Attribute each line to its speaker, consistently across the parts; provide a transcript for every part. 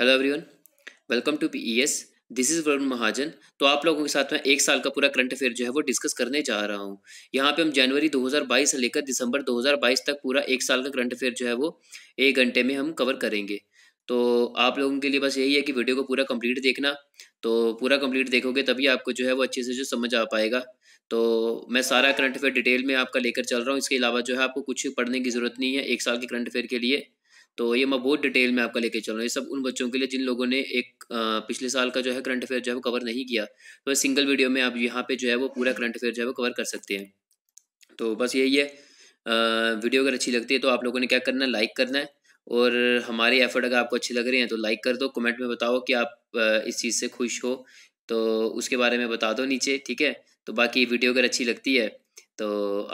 Speaker 1: Hello everyone welcome to PES this is Varun Mahajan तो आप लोगों के साथ मैं एक साल का पूरा करंट अफेयर जो है वो डिस्कस करने जा रहा हूँ यहाँ पे हम जनवरी 2022 से लेकर दिसंबर 2022 तक पूरा एक साल का करंट अफेयर जो है वो एक घंटे में हम कवर करेंगे तो आप लोगों के लिए बस यही है कि वीडियो को पूरा कंप्लीट देखना तो पूरा कंप्लीट देखोगे तभी आपको जो है वो अच्छे से जो समझ आ पाएगा तो मैं सारा करंट अफेयर डिटेल में आपका लेकर चल रहा हूँ इसके अलावा जो है आपको कुछ पढ़ने की ज़रूरत नहीं है एक साल के करंट अफेयर के लिए तो ये मैं बहुत डिटेल में आपका लेके चल रहा हूँ ये सब उन बच्चों के लिए जिन लोगों ने एक पिछले साल का जो है करंट अफेयर जो है वो कवर नहीं किया तो सिंगल वीडियो में आप यहाँ पे जो है वो पूरा करंट अफेयर जो है वो कवर कर सकते हैं तो बस यही है वीडियो अगर अच्छी लगती है तो आप लोगों ने क्या करना है लाइक करना है और हमारे एफर्ट अगर आपको अच्छे लग रहे हैं तो लाइक कर दो कमेंट में बताओ कि आप इस चीज़ से खुश हो तो उसके बारे में बता दो नीचे ठीक है तो बाकी वीडियो अगर अच्छी लगती है तो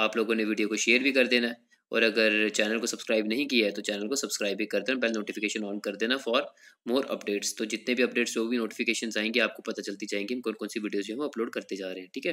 Speaker 1: आप लोगों ने वीडियो को शेयर भी कर देना है और अगर चैनल को सब्सक्राइब नहीं किया है तो चैनल को सब्सक्राइब भी कर देना बेल नोटिफिकेशन ऑन कर देना फॉर मोर अपडेट्स तो जितने भी अपडेट्स भी नोटिफिकेशन आएंगे आपको पता चलती जाएंगे हम कौन कौन सी वीडियोज़ जो हम अपलोड करते जा रहे हैं ठीक है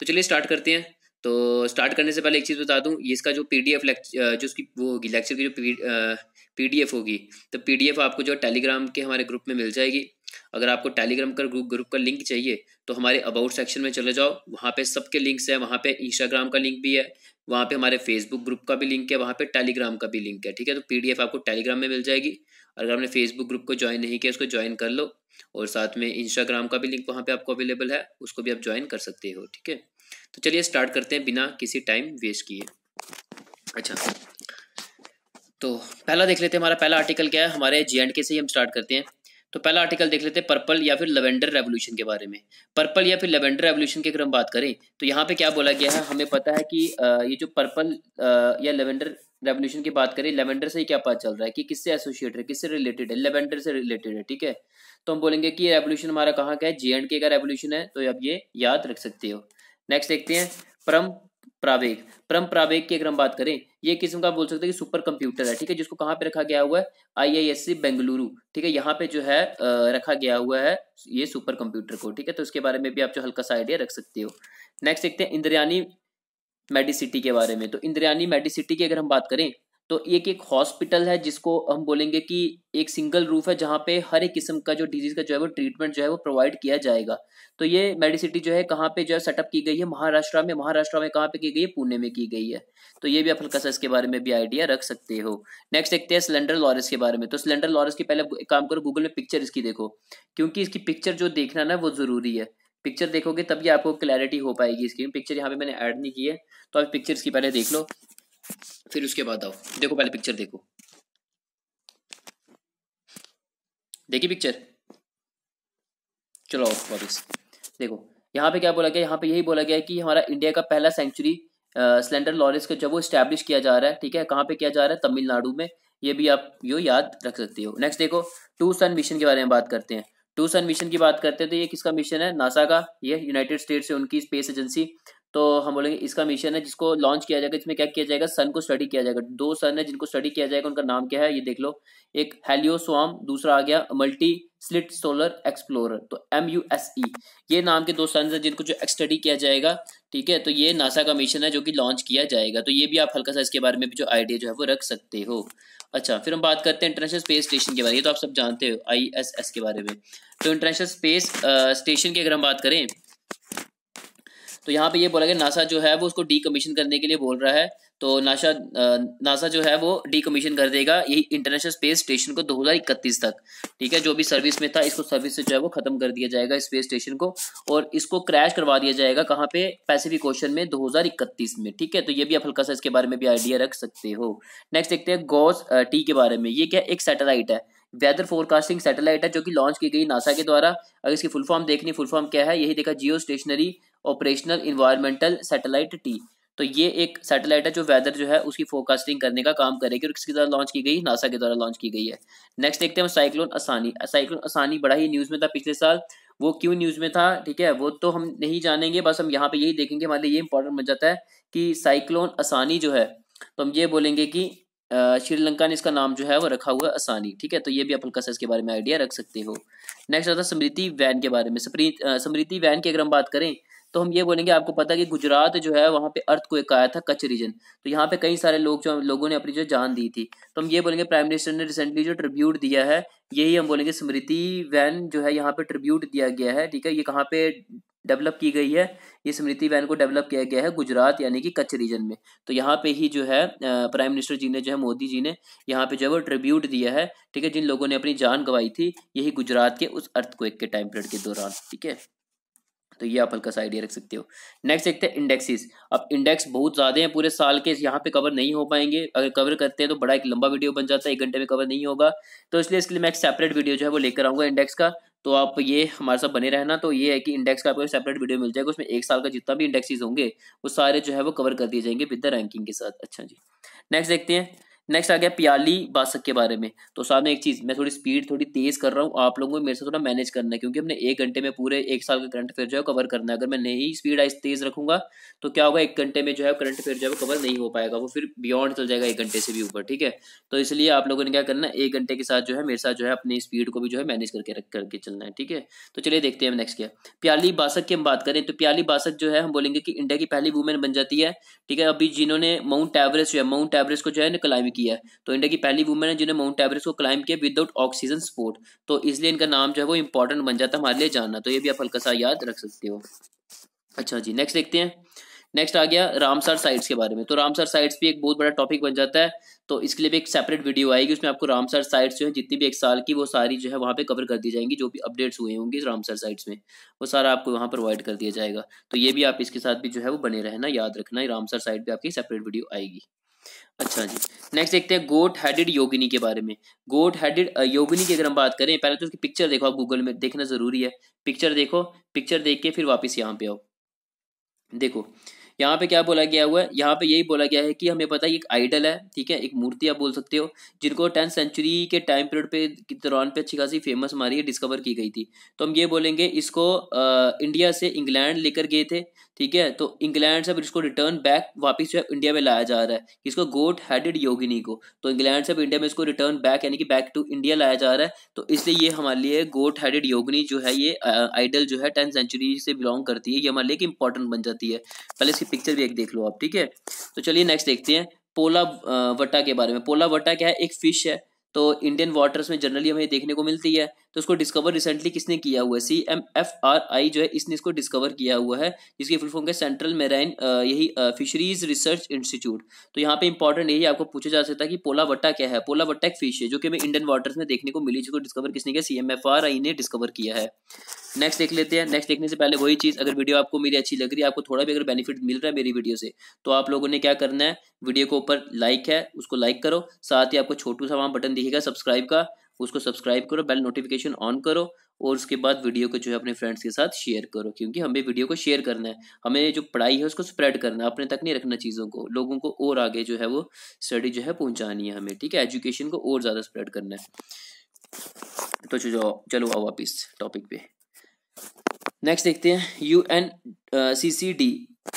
Speaker 1: तो चलिए स्टार्ट करते हैं तो स्टार्ट करने से पहले एक चीज़ बता दूँ ये इसका जो पी डी एफ जो उसकी वो होगी लेक्चर की जो पी डी एफ होगी तो पी डी एफ आपको जो टेलीग्राम के हमारे ग्रुप में मिल जाएगी अगर आपको टेलीग्राम का ग्रुप ग्रुप का लिंक चाहिए तो हमारे अबाउट सेक्शन में चले जाओ वहाँ पे सबके लिंक्स हैं वहाँ पे इंस्टाग्राम का लिंक भी है वहाँ पे हमारे फेसबुक ग्रुप का भी लिंक है वहाँ पे टेलीग्राम का भी लिंक है ठीक है तो पीडीएफ आपको टेलीग्राम में मिल जाएगी और अगर आपने फेसबुक ग्रुप को ज्वाइन नहीं किया उसको ज्वाइन कर लो और साथ में इंस्टाग्राम का भी लिंक वहाँ पे आपको अवेलेबल है उसको भी आप ज्वाइन कर सकते हो ठीक है तो चलिए स्टार्ट करते हैं बिना किसी टाइम वेस्ट किए अच्छा तो पहला देख लेते हैं हमारा पहला आर्टिकल क्या है हमारे जे एंड के से ही हम स्टार्ट करते हैं तो पहला आर्टिकल देख लेते हैं पर्पल या फिर लेवेंडर रेवोल्यूशन के बारे में पर्पल या फिर लेवेंडर रेवोल्यूशन की अगर हम बात करें तो यहाँ पे क्या बोला गया है हमें पता है कि ये जो पर्पल या लेवेंडर रेवोल्यूशन की बात करें लेवेंडर से ही क्या पता चल रहा है कि किससे एसोसिएट है किससे रिलेटेड है लेवेंडर से रिलेटेड है ठीक है तो हम बोलेंगे कि ये रेवोल्यूशन हमारा कहाँ का है जे एंड के का रेवोल्यूशन है तो अब ये याद रख सकते हो नेक्स्ट देखते हैं परम प्रावेग परम प्रावेग की अगर हम बात करें ये किस्म का बोल सकते हैं कि सुपर कंप्यूटर है ठीक है जिसको कहाँ पे रखा गया हुआ है आईआईएससी बेंगलुरु ठीक है यहाँ पे जो है रखा गया हुआ है ये सुपर कंप्यूटर को ठीक है तो उसके बारे में भी आप जो हल्का सा आइडिया रख सकते हो नेक्स्ट देखते हैं इंद्रयानी मेडिसिटी के बारे में तो इंद्रयानी मेडिसिटी की अगर हम बात करें तो एक एक हॉस्पिटल है जिसको हम बोलेंगे कि एक सिंगल रूफ है जहाँ पे हर एक किस्म का जो डिजीज का जो है वो ट्रीटमेंट जो है वो प्रोवाइड किया जाएगा तो ये मेडिसिटी जो है कहाँ पे जो है सेटअप की गई है महाराष्ट्र में महाराष्ट्र में कहाँ पे की गई है पुणे में की गई है तो ये भी आप हल्का सा इसके बारे में भी आइडिया रख सकते हो नेक्स्ट देखते हैं सिलेंडर लॉरेस के बारे में तो सिलेंडर लॉरेस की पहले काम करो गूगल में पिक्चर इसकी देखो क्योंकि इसकी पिक्चर जो देखना ना वो जरूरी है पिक्चर देखोगे तभी आपको क्लैरिटी हो पाएगी इसकी पिक्चर यहाँ पे मैंने ऐड नहीं की है तो आप पिक्चर इसकी पहले देख लो फिर उसके बाद आओ देखो पहले पिक्चर देखो देखी पिक्चर चलो वापिस देखो यहाँ पे क्या बोला गया यहाँ पे यही बोला गया कि हमारा इंडिया का पहला सेंचुरी स्लेंडर लॉरेंस का जब वो स्टैब्लिश किया जा रहा है ठीक है कहाँ पे किया जा रहा है तमिलनाडु में ये भी आप यो याद रख सकते हो नेक्स्ट देखो टू सन मिशन के बारे में बात करते हैं टू सन मिशन की बात करते हैं तो ये किसका मिशन है नासा का ये यूनाइटेड स्टेट से उनकी स्पेस एजेंसी तो हम बोलेंगे इसका मिशन है जिसको लॉन्च किया जाएगा इसमें क्या किया जाएगा सन को स्टडी किया जाएगा दो सन है जिनको स्टडी किया जाएगा उनका नाम क्या है ये देख लो एक हेलियोस्वाम दूसरा आ गया मल्टी स्लिट सोलर एक्सप्लोरर तो एम यू एस ई ये नाम के दो सन है जिनको जो स्टडी किया जाएगा ठीक है तो ये नासा का मिशन है जो कि लॉन्च किया जाएगा तो ये भी आप हल्का सा इसके बारे में भी जो आइडिया जो है वो रख सकते हो अच्छा फिर हम बात करते हैं इंटरनेशनल स्पेस स्टेशन के बारे में तो आप सब जानते हो आई एस एस के बारे में तो इंटरनेशनल स्पेस स्टेशन की अगर हम बात करें तो यहाँ पे ये बोला गया नासा जो है वो उसको डी कमीशन करने के लिए बोल रहा है तो नासा नासा जो है वो डी कमीशन कर देगा यही इंटरनेशनल स्पेस स्टेशन को 2031 तक ठीक है जो भी सर्विस में था इसको सर्विस से जो है वो खत्म कर दिया जाएगा स्पेस स्टेशन को और इसको क्रैश करवा दिया जाएगा कहाँ पे पैसिफिक ओशन में 2031 में ठीक है तो ये भी आप हल्का सा इसके बारे में भी आइडिया रख सकते हो नेक्स्ट देखते हैं गॉस टी के बारे में ये क्या एक सैटेलाइट है वेदर फोरकास्टिंग सेटेलाइट है जो कि लॉन्च की गई नासा के द्वारा अगर इसकी फुल फॉर्म देखनी फुल फॉर्म क्या है यही देखा geo stationary operational environmental satellite T तो ये एक सैटेलाइट है जो वेदर जो है उसकी फोकास्टिंग करने का काम करेगी और किसके द्वारा लॉन्च की गई नासा के द्वारा लॉन्च की गई है नेक्स्ट देखते हैं साइक्लोन आसानी साइक्लोन आसानी बड़ा ही न्यूज़ में था पिछले साल वो क्यों न्यूज़ में था ठीक है वो तो हम नहीं जानेंगे बस हम यहाँ पे यही देखेंगे हमारे लिए ये इंपॉर्टेंट बन जाता है कि साइक्लोन आसानी जो है तो हम ये बोलेंगे कि श्रीलंका ने इसका नाम जो है वो रखा हुआ आसानी ठीक है तो ये भी आप हल्का सा इसके बारे में आइडिया रख सकते हो नेक्स्ट आता है समृति वैन के बारे में स्मृति वैन की अगर हम बात करें तो हम ये बोलेंगे आपको पता है कि गुजरात जो है वहाँ पे अर्थ को एक आया था कच्छ रीजन तो यहाँ पे कई सारे लोग जो लोगों ने अपनी जो जान दी थी तो हम ये बोलेंगे प्राइम मिनिस्टर ने रिसेंटली जो ट्रिब्यूट दिया है यही हम बोलेंगे स्मृति वैन जो है यहाँ पे ट्रिब्यूट दिया गया है ठीक है ये कहाँ पे डेवलप की गई है ये स्मृति वैन को डेवलप किया गया है गुजरात यानी कि कच्छ रीजन में तो यहाँ पे ही जो है प्राइम मिनिस्टर जी ने जो है मोदी जी ने यहाँ पे जो है वो ट्रिब्यूट दिया है ठीक है जिन लोगों ने अपनी जान गंवाई थी यही गुजरात के उस अर्थ को एक के टाइम पीरियड के दौरान ठीक है तो ये आप हल्का सा आइडिया रख सकते हो नेक्स्ट देखते हैं इंडेक्सेस अब इंडेक्स बहुत ज़्यादा हैं पूरे साल के यहाँ पे कवर नहीं हो पाएंगे अगर कवर करते हैं तो बड़ा एक लंबा वीडियो बन जाता है एक घंटे में कवर नहीं होगा तो इसलिए इसके लिए मैं एक सेपरेट वीडियो जो है वो लेकर आऊँगा इंडेक्स का तो आप ये हमारे साथ बने रहना तो ये है कि इंडेक्स का आपको सेपरेट वीडियो मिल जाएगा उसमें एक साल का जितना भी इंडेक्सेस होंगे वो सारे जो है वो कवर कर दिए जाएंगे विद द रैंकिंग के साथ अच्छा जी नेक्स्ट देखते हैं नेक्स्ट आ गया प्याली बासक के बारे में तो सामने एक चीज़ मैं थोड़ी स्पीड थोड़ी तेज़ कर रहा हूँ आप लोगों को मेरे से थोड़ा मैनेज करना है क्योंकि हमने एक घंटे में पूरे एक साल का करंट अफेयर जो है कवर करना है अगर मैं नहीं स्पीड आई तेज़ रखूंगा तो क्या होगा एक घंटे में जो है करंट अफेयर जो है कवर नहीं हो पाएगा वो फिर बियॉन्ड चल जाएगा एक घंटे से भी ऊपर ठीक है तो इसलिए आप लोगों ने क्या करना है एक घंटे के साथ जो है मेरे साथ जो है अपनी स्पीड को भी जो है मैनेज करके रख करके चलना है ठीक है तो चलिए देखते हैं हम नेक्स्ट क्या प्याली बासक की हम बात करें तो प्याली बासक जो है हम बोलेंगे कि इंडिया की पहली वुमेन बन जाती है ठीक है अभी जिन्होंने माउंट एवरेस्ट जो है माउंट एवरेस्ट को जो है ना क्लाइमिंग किया है तो इंडिया की पहली वुमेन है जिन्हें माउंट एवरेस्ट को क्लाइम किया विदाउट ऑक्सीजन सपोर्ट तो इसलिए इनका नाम जो है वो इंपॉर्टेंट बन जाता है हमारे लिए जानना तो ये भी आप हल्का सा याद रख सकते हो अच्छा जी नेक्स्ट देखते हैं नेक्स्ट आ गया रामसर साइट्स के बारे में तो रामसर साइट्स भी एक बहुत बड़ा टॉपिक बन जाता है तो इसके लिए भी एक सेपरेट वीडियो आएगी उसमें आपको रामसर साइट्स जो है जितनी भी एक साल की वो सारी जो है वहाँ पे कवर कर दी जाएंगी जो भी अपडेट्स हुए होंगे रामसर साइट्स में वो सारा आपको वहाँ प्रोवाइड कर दिया जाएगा तो ये भी आप इसके साथ भी जो है वो बने रहना याद रखना रामसर साइट पर आपकी सेपरेट वीडियो आएगी अच्छा जी नेक्स्ट देखते हैं गोट हेडेड योगिनी के बारे में गोट हेडेड योगिनी की अगर हम बात करें पहले तो उसकी पिक्चर देखो आप गूगल में देखना जरूरी है पिक्चर देखो पिक्चर देख के फिर वापस यहाँ पे आओ देखो यहाँ पे क्या बोला गया हुआ है यहाँ पे यही बोला गया है कि हमें पता है एक आइडल है ठीक है एक मूर्ति आप बोल सकते हो जिनको टेंथ सेंचुरी के टाइम पीरियड पे दौरान पे अच्छी खासी फेमस हमारी डिस्कवर की गई थी तो हम ये बोलेंगे इसको आ, इंडिया से इंग्लैंड लेकर गए थे ठीक है तो इंग्लैंड से फिर इसको रिटर्न बैक वापस जो है इंडिया में लाया जा रहा है इसको गोट हेडेड योगिनी को तो इंग्लैंड से इंडिया में इसको रिटर्न बैक यानी कि बैक टू इंडिया लाया जा रहा है तो इसलिए ये हमारे लिए गोट हेडेड योगिनी जो है ये आइडल जो है टेंथ सेंचुरी से बिलोंग करती है ये हमारे लिए एक इंपॉर्टेंट बन जाती है पहले इसकी पिक्चर भी एक देख लो आप ठीक है तो चलिए नेक्स्ट देखते हैं पोला वट्टा के बारे में पोला वट्टा क्या है एक फिश है तो इंडियन वाटर्स में जनरली हमें देखने को मिलती है तो इसको डिस्कवर रिसेंटली किसने किया हुआ है C M F R I जो है इसने इसको डिस्कवर किया हुआ है जिसकी फुल फॉर्म है सेंट्रल मेराइन यही फिशरीज रिसर्च इंस्टीट्यूट तो यहाँ पे इंपॉर्टेंट यही आपको पूछा जा सकता है कि पोलावट्टा क्या है पोलावट्टा एक फिश है जो कि हमें इंडियन वाटर्स में देखने को मिली जिसको डिस्कवर किसने किया C M F R I ने डिस्कवर किया है नेक्स्ट देख लेते हैं नेक्स्ट देखने से पहले वही चीज़ अगर वीडियो आपको मेरी अच्छी लग रही है आपको थोड़ा भी अगर बेनिफिट मिल रहा है मेरी वीडियो से तो आप लोगों ने क्या करना है वीडियो के ऊपर लाइक है उसको लाइक करो साथ ही आपको छोटू सा वहाँ बटन दिखेगा सब्सक्राइब का उसको सब्सक्राइब करो बेल नोटिफिकेशन ऑन करो और उसके बाद वीडियो को जो है अपने फ्रेंड्स के साथ शेयर करो क्योंकि हमें वीडियो को शेयर करना है हमें जो पढ़ाई है उसको स्प्रेड करना है अपने तक नहीं रखना चीज़ों को लोगों को और आगे जो है वो स्टडी जो है पहुंचानी है हमें ठीक है एजुकेशन को और ज़्यादा स्प्रेड करना है तो चलो चलो आओ वापिस टॉपिक पे नेक्स्ट देखते हैं U N C C D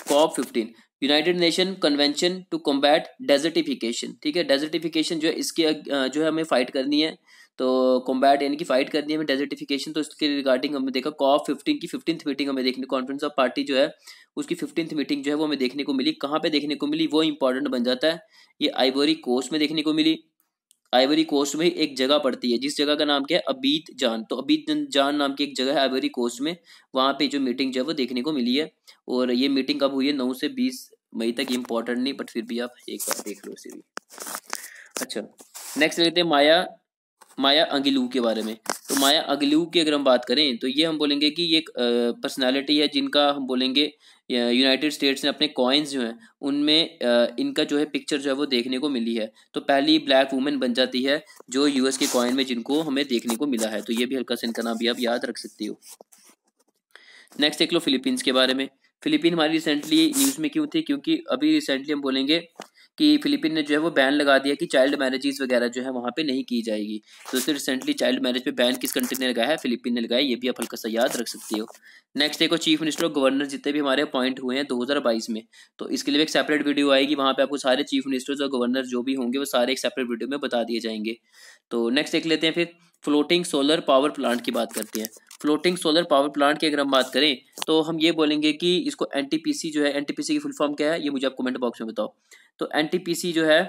Speaker 1: COP fifteen United Nation convention to combat desertification ठीक है डेजर्टिफिकेशन जो है इसके uh, जो है हमें फाइट करनी है तो कॉम्बैट यानी कि फाइट करनी है हमें डेजर्टिफिकेशन तो इसके रिगार्डिंग हमें देखा कॉफ़ फिफ्टीन की फिफ्टीन मीटिंग हमें देखने कॉन्फ्रेंस ऑफ पार्टी जो है उसकी फिफ्टींथ मीटिंग जो है वो हमें देखने को मिली कहाँ पे देखने को मिली वो इंपॉर्टेंट बन जाता है ये आइवरी कोस्ट में देखने को मिली आइवरी कोस्ट में एक जगह पड़ती है जिस जगह का नाम क्या है अबीत जान तो अबीत जान नाम की एक जगह है आइवरी कोस्ट में वहाँ पे जो मीटिंग जो है वो देखने को मिली है और ये मीटिंग कब हुई है नौ से बीस मई तक इम्पोर्टेंट नहीं बट फिर भी आप एक बार देख लो इसे भी अच्छा नेक्स्ट लेते हैं माया माया अंगिलू के बारे में तो माया अंगिलू की अगर हम बात करें तो ये हम बोलेंगे कि ये एक पर्सनैलिटी है जिनका हम बोलेंगे यूनाइटेड स्टेट्स ने अपने कॉइन्स जो हैं उनमें इनका जो है पिक्चर जो है वो देखने को मिली है तो पहली ब्लैक वूमेन बन जाती है जो यूएस के कॉइन में जिनको हमें देखने को मिला है तो ये भी हल्का सा इनका नाम भी आप याद रख सकती हो नेक्स्ट देख लो फिलीपींस के बारे में फिलीपीन हमारी रिसेंटली न्यूज़ में क्यों थी क्योंकि अभी रिसेंटली हम बोलेंगे कि फिलीपीन ने जो है वो बैन लगा दिया कि चाइल्ड मैरिजेज वगैरह जो है वहाँ पे नहीं की जाएगी तो दोस्तों रिसेंटली चाइल्ड मैरिज पे बैन किस कंट्री ने लगाया है फिलीपीन ने लगाया ये भी आप हल्का सा याद रख सकते हो नेक्स्ट देखो चीफ मिनिस्टर और गवर्नर जितने भी हमारे अपॉइंट हुए हैं बाईस में तो इसके लिए एक सेपरेट वीडियो आएगी वहाँ पे आपको सारे चीफ मिनिस्टर्स और गवर्नर जो भी होंगे वो सारे एक सेपरेट वीडियो में बता दिए जाएंगे तो नेक्स्ट देख लेते हैं फिर फ्लोटिंग सोलर पावर प्लांट की बात करते हैं फ्लोटिंग सोलर पावर प्लांट की अगर हम बात करें तो हम ये बोलेंगे कि इसको एनटीपीसी जो है एनटीपीसी की फुल फॉर्म क्या है ये मुझे आप कमेंट बॉक्स में बताओ तो एन जो है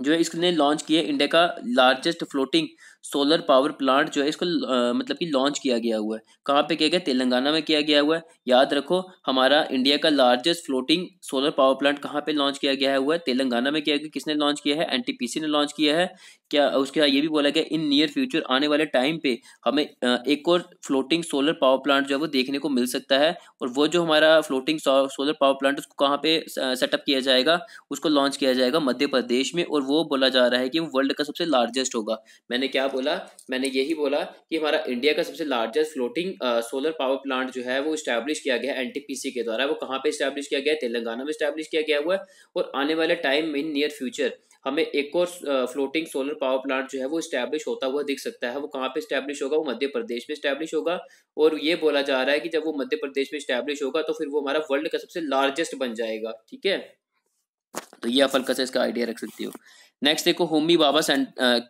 Speaker 1: जो है इसने लॉन्च किया इंडिया का largest floating solar power plant जो है इसको आ, मतलब कि लॉन्च किया गया हुआ है कहाँ पे किया गया तेलंगाना में किया गया हुआ है याद रखो हमारा इंडिया का largest floating solar power plant कहाँ पे लॉन्च किया गया हुआ है तेलंगाना में किया गया किसने लॉन्च किया है एनटीपीसी ने लॉन्च किया है क्या उसके बाद ये भी बोला गया इन नियर फ्यूचर आने वाले टाइम पे हमें एक और फ्लोटिंग सोलर पावर प्लांट जो है वो देखने को मिल सकता है और वो जो हमारा फ्लोटिंग सोलर पावर प्लांट उसको कहाँ पे सेटअप किया जाएगा उसको लॉन्च किया जाएगा मध्य प्रदेश में और वो बोला जा रहा है कि वो वर्ल्ड का सबसे लार्जेस्ट होगा मैंने क्या बोला मैंने यही बोला कि हमारा इंडिया का सबसे largest floating solar power plant जो है वो इस्टेब्लिश किया गया है एनटीपीसी के द्वारा वो कहाँ पे इस्टेब्लिश किया गया तेलंगाना में इस्टेब्लिश किया गया हुआ है और आने वाले टाइम इन नियर फ्यूचर हमें एक और फ्लोटिंग सोलर पावर प्लांट जो है वो इस्टेब्लिश होता हुआ दिख सकता है वो कहाँ पे इस्टेब्लिश होगा वो मध्य प्रदेश में इस्टेब्लिश होगा और ये बोला जा रहा है कि जब वो मध्य प्रदेश में इस्टेब्लिश होगा तो फिर वो हमारा वर्ल्ड का सबसे लार्जेस्ट बन जाएगा ठीक है तो ये आप हल्का सा इसका आइडिया रख सकती हो नेक्स्ट देखो होमी बाबा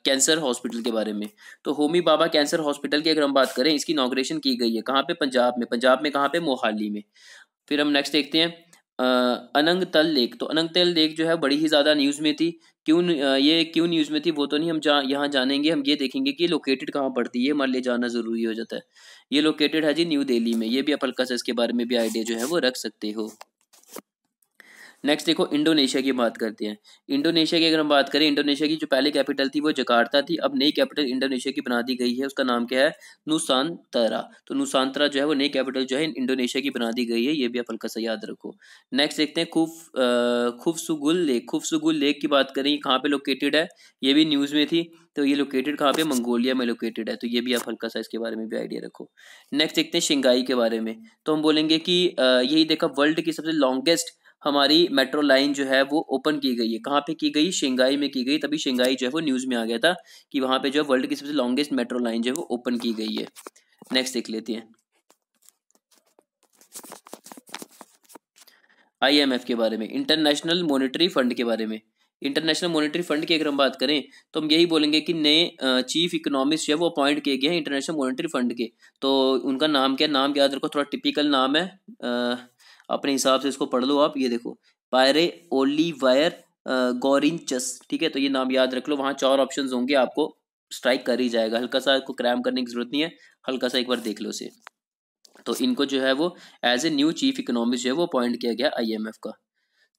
Speaker 1: कैंसर हॉस्पिटल के बारे में तो होमी बाबा कैंसर हॉस्पिटल की अगर हम बात करें इसकी इनाग्रेशन की गई है कहाँ पे पंजाब में पंजाब में कहाँ पे मोहाली में फिर हम नेक्स्ट देखते हैं अनंग तल लेक तो अनंग तल लेक जो है बड़ी ही ज़्यादा न्यूज़ में थी क्यों ये क्यों न्यूज़ में थी वो तो नहीं हम जा यहाँ जानेंगे हम ये देखेंगे कि लोकेटेड कहाँ पड़ती है हमारे लिए जाना ज़रूरी हो जाता है ये लोकेटेड है जी न्यू दिल्ली में ये भी आप हल्का सा इसके बारे में भी आइडिया जो है वो रख सकते हो नेक्स्ट देखो इंडोनेशिया की बात करते हैं इंडोनेशिया की अगर हम बात करें इंडोनेशिया की जो पहले कैपिटल थी वो जकार्ता थी अब नई कैपिटल इंडोनेशिया की बना दी गई है उसका नाम क्या है नुसांतरा तो नुसांतरा जो है वो नई कैपिटल जो है इंडोनेशिया की बना दी गई है ये भी आप हल्का सा याद रखो नेक्स्ट देखते हैं खूफ खूफसुगुल लेक खूफसुगुल लेक की बात करें कहाँ पर लोकेटेड है ये भी न्यूज़ में थी तो ये लोकेटेड कहाँ पे मंगोलिया में लोकेटेड है तो ये भी आप हल्का सा इसके बारे में भी आइडिया रखो नेक्स्ट देखते हैं शिंगाई के बारे में तो हम बोलेंगे कि यही देखा वर्ल्ड की सबसे लॉन्गेस्ट हमारी मेट्रो लाइन जो है वो ओपन की गई है कहाँ पे की गई शंघाई में की गई तभी शंघाई जो है वो न्यूज़ में आ गया था कि वहाँ पे जो है वर्ल्ड की सबसे लॉन्गेस्ट मेट्रो लाइन जो है वो ओपन की गई है नेक्स्ट देख लेते हैं आईएमएफ के बारे में इंटरनेशनल मॉनेटरी फंड के बारे में इंटरनेशनल मॉनेटरी फंड की अगर हम बात करें तो हम यही बोलेंगे कि नए चीफ इकोनॉमिस्ट जो है वो अपॉइंट किए गए हैं इंटरनेशनल मॉनिटरी फंड के तो उनका नाम क्या नाम याद रखो थोड़ा टिपिकल नाम है आ, अपने हिसाब से इसको पढ़ लो आप ये देखो पायरे ओली वायर गोरिंचस ठीक है तो ये नाम याद रख लो वहाँ चार ऑप्शन होंगे आपको स्ट्राइक कर ही जाएगा हल्का सा आपको क्रैम करने की जरूरत नहीं है हल्का सा एक बार देख लो इसे तो इनको जो है वो as a new chief economist जो है वो अपॉइंट किया गया आईएमएफ का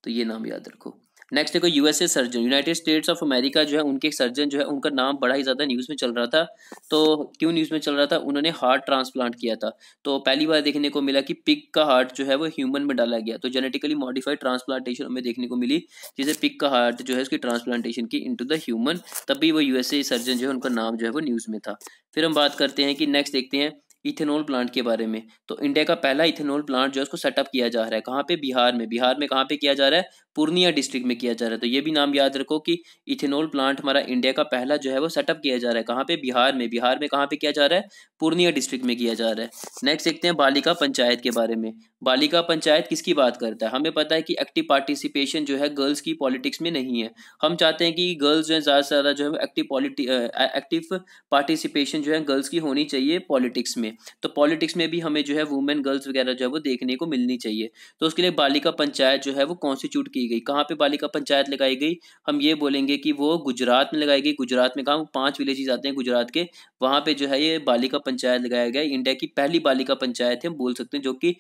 Speaker 1: तो ये नाम याद रखो नेक्स्ट देखो USA surgeon United States of America जो है उनके एक सर्जन जो है उनका नाम बड़ा ही ज़्यादा न्यूज़ में चल रहा था तो क्यों न्यूज़ में चल रहा था उन्होंने हार्ट ट्रांसप्लांट किया था तो पहली बार देखने को मिला कि पिक का हार्ट जो है वो ह्यूमन में डाला गया तो जेनेटिकली मॉडिफाइड ट्रांसप्लांटेशन हमें देखने को मिली जिसे पिक का हार्ट जो है उसकी ट्रांसप्लांटेशन की इंटू द ह्यूमन तभी वो यूएसए सर्जन जो है उनका नाम जो है वो न्यूज़ में था फिर हम बात करते हैं कि नेक्स्ट देखते हैं इथेनॉल प्लांट के बारे में तो इंडिया का पहला इथेनॉल प्लांट जो है उसको सेटअप किया जा रहा है कहाँ पे बिहार में बिहार में कहाँ पे किया जा रहा है पूर्णिया डिस्ट्रिक्ट में किया जा रहा है तो ये भी नाम याद रखो कि इथेनॉल प्लांट हमारा इंडिया का पहला जो है वो सेटअप किया जा रहा है कहाँ पे बिहार में बिहार में कहाँ पे किया जा रहा है पूर्णिया डिस्ट्रिक्ट में किया जा रहा है नेक्स्ट देखते हैं बालिका पंचायत के बारे में बालिका पंचायत किसकी बात करता है हमें पता है कि एक्टिव पार्टिसिपेशन जो है गर्ल्स की पॉलिटिक्स में नहीं है हम चाहते हैं कि गर्ल्स जो है ज़्यादा से ज़्यादा जो है एक्टिव पॉलिटिक एक्टिव पार्टिसिपेशन जो है गर्ल्स की होनी चाहिए पॉलिटिक्स में तो पॉलिटिक्स में भी हमें जो है वुमेन गर्ल्स वगैरह जो है वो देखने को मिलनी चाहिए तो उसके लिए बालिका पंचायत जो है वो कॉन्स्टिट्यूट की की गई कहाँ पे बालिका पंचायत लगाई गई हम ये बोलेंगे कि वो गुजरात में लगाई गई गुजरात में कहाँ पांच विलेजेस आते हैं गुजरात के वहाँ पे जो है ये बालिका पंचायत लगाया गया इंडिया की पहली बालिका पंचायत हम बोल सकते हैं जो कि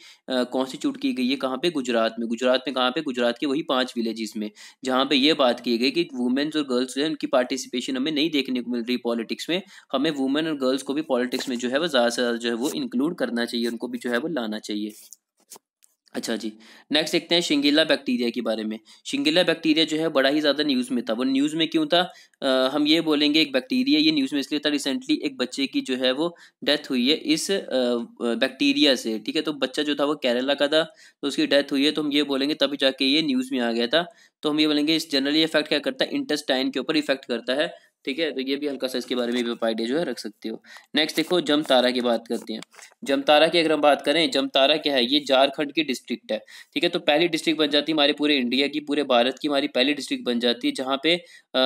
Speaker 1: कॉन्स्टिट्यूट की गई है कहाँ पे गुजरात में गुजरात में कहाँ पे गुजरात के वही पांच विलेजेस में जहाँ पे ये बात की गई कि वुमेन्स और गर्ल्स जो है उनकी पार्टिसिपेशन हमें नहीं देखने को मिल रही पॉलिटिक्स में हमें वुमेन और गर्ल्स को भी पॉलिटिक्स में जो है वो ज़्यादा से ज़्यादा जो है वो इंक्लूड करना चाहिए उनको भी जो है वो लाना चाहिए अच्छा जी नेक्स्ट देखते हैं शिंगिला बैक्टीरिया के बारे में शिंगिला बैक्टीरिया जो है बड़ा ही ज़्यादा न्यूज़ में था वो न्यूज़ में क्यों था आ, हम ये बोलेंगे एक बैक्टीरिया ये न्यूज़ में इसलिए था रिसेंटली एक बच्चे की जो है वो डेथ हुई है इस बैक्टीरिया से ठीक है तो बच्चा जो था वो केरला का था तो उसकी डेथ हुई है तो हम ये बोलेंगे तभी जाके ये न्यूज़ में आ गया था तो हम ये बोलेंगे इस जनरली इफेक्ट क्या करता है इंटेस्टाइन के ऊपर इफेक्ट करता है ठीक है तो ये भी हल्का सा इसके बारे में भी आप आइडिया जो है रख सकते हो नेक्स्ट देखो जमतारा की बात करते हैं जमतारा की अगर हम बात करें जमतारा क्या है ये झारखंड की डिस्ट्रिक्ट है ठीक है तो पहली डिस्ट्रिक्ट बन जाती है हमारे पूरे इंडिया की पूरे भारत की हमारी पहली डिस्ट्रिक्ट बन जाती है जहाँ पे आ,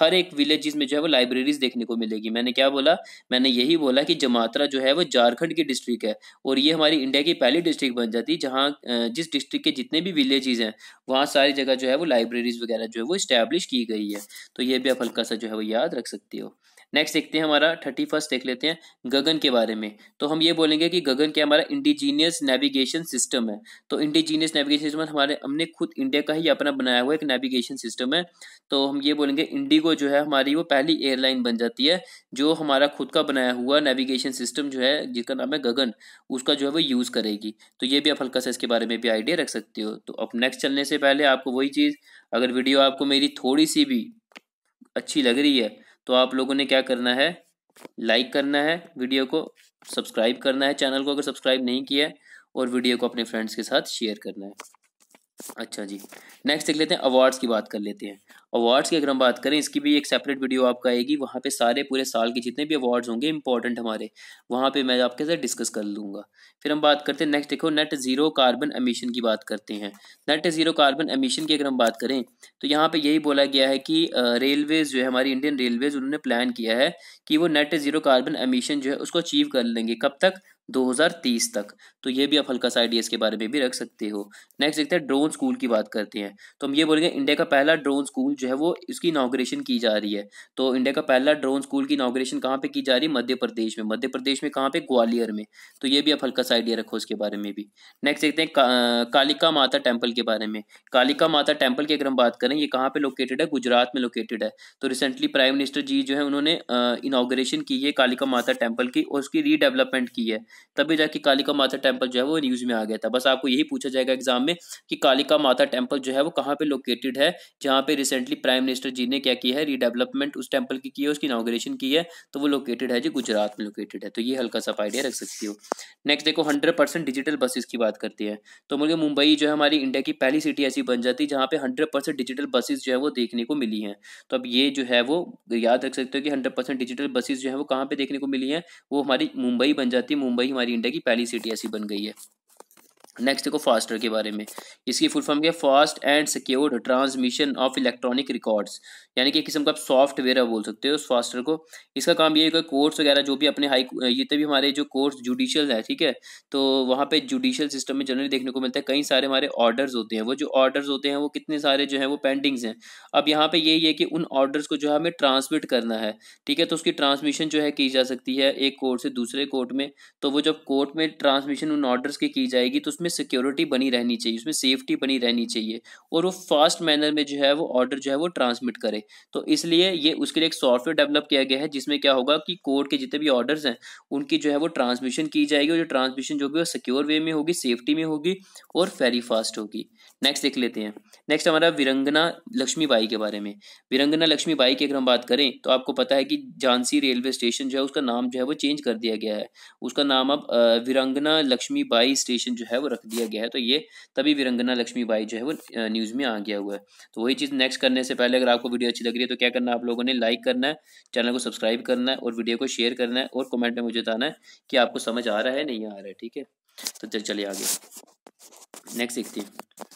Speaker 1: हर एक विलेजेस में जो है वो लाइब्रेरीज देखने को मिलेगी मैंने क्या बोला मैंने यही बोला कि जमातरा जो है वो झारखंड की डिस्ट्रिक्ट है और ये हमारी इंडिया की पहली डिस्ट्रिक्ट बन जाती है जहाँ जिस डिस्ट्रिक्ट के जितने भी विलेजेज हैं वहाँ सारी जगह जो है वो लाइब्रेरीज वगैरह जो है वो इस्टेब्लिश की गई है तो ये भी आप हल्का सा जो है वो याद याद रख सकते हो नेक्स्ट देखते हैं हमारा थर्टी फर्स्ट देख लेते हैं गगन के बारे में तो हम ये बोलेंगे कि गगन क्या हमारा इंडिजीनियस नेविगेशन सिस्टम है तो इंडिजीनियस नेविगेशन सिस्टम हमारे हमने खुद इंडिया का ही अपना बनाया हुआ एक नेविगेशन सिस्टम है तो हम ये बोलेंगे इंडिगो जो है हमारी वो पहली एयरलाइन बन जाती है जो हमारा खुद का बनाया हुआ नेविगेशन सिस्टम जो है जिसका नाम है गगन उसका जो है वो यूज़ करेगी तो ये भी आप हल्का सा इसके बारे में भी आइडिया रख सकते हो तो अब नेक्स्ट चलने से पहले आपको वही चीज़ अगर वीडियो आपको मेरी थोड़ी सी भी अच्छी लग रही है तो आप लोगों ने क्या करना है लाइक करना है वीडियो को सब्सक्राइब करना है चैनल को अगर सब्सक्राइब नहीं किया है और वीडियो को अपने फ्रेंड्स के साथ शेयर करना है अच्छा जी नेक्स्ट देख लेते हैं अवार्ड्स की बात कर लेते हैं अवार्ड्स की अगर हम बात करें इसकी भी एक सेपरेट वीडियो आपका आएगी वहाँ पे सारे पूरे साल के जितने भी अवार्ड्स होंगे इंपॉर्टेंट हमारे वहाँ पे मैं आपके साथ डिस्कस कर लूँगा फिर हम बात करते हैं नेक्स्ट देखो नेट जीरो कार्बन अमीशन की बात करते हैं नेट जीरो कार्बन अमीशन की अगर हम बात करें तो यहाँ पर यही बोला गया है कि रेलवेज़ जो है हमारी इंडियन रेलवेज़ उन्होंने प्लान किया है कि वो नेट जीरो कार्बन अमीशन जो है उसको अचीव कर लेंगे कब तक 2030 तक तो ये भी आप हल्का सा आइडिया इसके बारे में भी रख सकते हो नेक्स्ट देखते हैं ड्रोन स्कूल की बात करते हैं तो हम ये बोलेंगे इंडिया का पहला ड्रोन स्कूल जो है वो इसकी इनाग्रेशन की जा रही है तो इंडिया का पहला ड्रोन स्कूल की इनाग्रेशन कहाँ पे की जा रही है मध्य प्रदेश में मध्य प्रदेश में कहाँ पे ग्वालियर में तो ये भी आप हल्का सा आइडिया रखो इसके बारे में भी नेक्स्ट देखते हैं का, कालिका माता टेम्पल के बारे में कालिका माता टेम्पल की अगर हम बात करें ये कहाँ पे लोकेटेड है गुजरात में लोकेटेड है तो रिसेंटली प्राइम मिनिस्टर जी जो है उन्होंने इनाग्रेशन की है कालिका माता टेम्पल की और उसकी रीडेवलपमेंट की है तभी जाके कालिका माता टेम्पल जो है वो न्यूज़ में आ गया था बस आपको यही पूछा जाएगा एग्जाम में कि कालिका माता टेम्पल जो है वो कहाँ पे लोकेटेड है जहाँ पे रिसेंटली प्राइम मिनिस्टर जी ने क्या किया है रीडेवलपमेंट उस टेम्पल की है उसकी इनाग्रेशन की है तो वो लोकेटेड है जी गुजरात में लोकेटेड है तो ये हल्का सा आइडिया रख सकती हो नेक्स्ट देखो हंड्रेड परसेंट डिजिटल बसेस की बात करते हैं तो मुझे मुंबई जो है हमारी इंडिया की पहली सिटी ऐसी बन जाती है जहाँ पे हंड्रेड परसेंट डिजिटल बसेस जो है वो देखने को मिली है तो अब ये जो है वो याद रख सकते हो कि हंड्रेड परसेंट डिजिटल बसेज जो है वो कहाँ पे देखने को मिली है वो हमारी मुंबई बन जाती है मुंबई हमारी इंडिया की पहली सिटी ऐसी बन गई है नेक्स्ट देखो फास्टर के बारे में इसकी फुल फॉर्म क्या है fast and secured transmission of electronic records यानी कि एक किस्म का आप सॉफ्टवेयर बोल सकते हो उस फास्टर को इसका काम ये है कि कोर्ट्स वगैरह जो भी अपने हाई जितने भी हमारे जो कोर्ट्स जुडिशियल है ठीक है तो वहाँ पे जुडिशियल सिस्टम में जनरली देखने को मिलता है कई सारे हमारे ऑर्डर्स होते हैं वो जो ऑर्डर्स होते हैं वो कितने सारे जो है वो पेंडिंग्स हैं अब यहाँ पर यही है कि उन ऑर्डर्स को जो है हमें ट्रांसमिट करना है ठीक है तो उसकी ट्रांसमिशन जो है की जा सकती है एक कोर्ट से दूसरे कोर्ट में तो वो जब कोर्ट में ट्रांसमिशन उन ऑर्डर्स की की जाएगी तो उसमें उसमें सिक्योरिटी बनी रहनी चाहिए उसमें सेफ्टी बनी रहनी चाहिए और वो फास्ट मैनर में जो है वो ऑर्डर जो है वो ट्रांसमिट करे तो इसलिए ये उसके लिए एक सॉफ्टवेयर डेवलप किया गया है जिसमें क्या होगा कि कोर्ट के जितने भी ऑर्डर्स हैं उनकी जो है वो ट्रांसमिशन की जाएगी और जो ट्रांसमिशन जो भी वो सिक्योर वे में होगी सेफ्टी में होगी और वेरी फास्ट होगी नेक्स्ट देख लेते हैं नेक्स्ट हमारा लक्ष्मी लक्ष्मीबाई के बारे में वीरंगना लक्ष्मीबाई की अगर हम बात करें तो आपको पता है कि झांसी रेलवे स्टेशन जो है उसका नाम जो है वो चेंज कर दिया गया है उसका नाम अब लक्ष्मी लक्ष्मीबाई स्टेशन जो है वो रख दिया गया है तो ये तभी लक्ष्मी लक्ष्मीबाई जो है वो न्यूज़ में आ गया हुआ है तो वही चीज़ नेक्स्ट करने से पहले अगर आपको वीडियो अच्छी लग रही है तो क्या करना आप लोगों ने लाइक करना है चैनल को सब्सक्राइब करना है और वीडियो को शेयर करना है और कमेंट में मुझे बताना है कि आपको समझ आ रहा है नहीं आ रहा है ठीक है तो चलिए आगे नेक्स्ट देखते हैं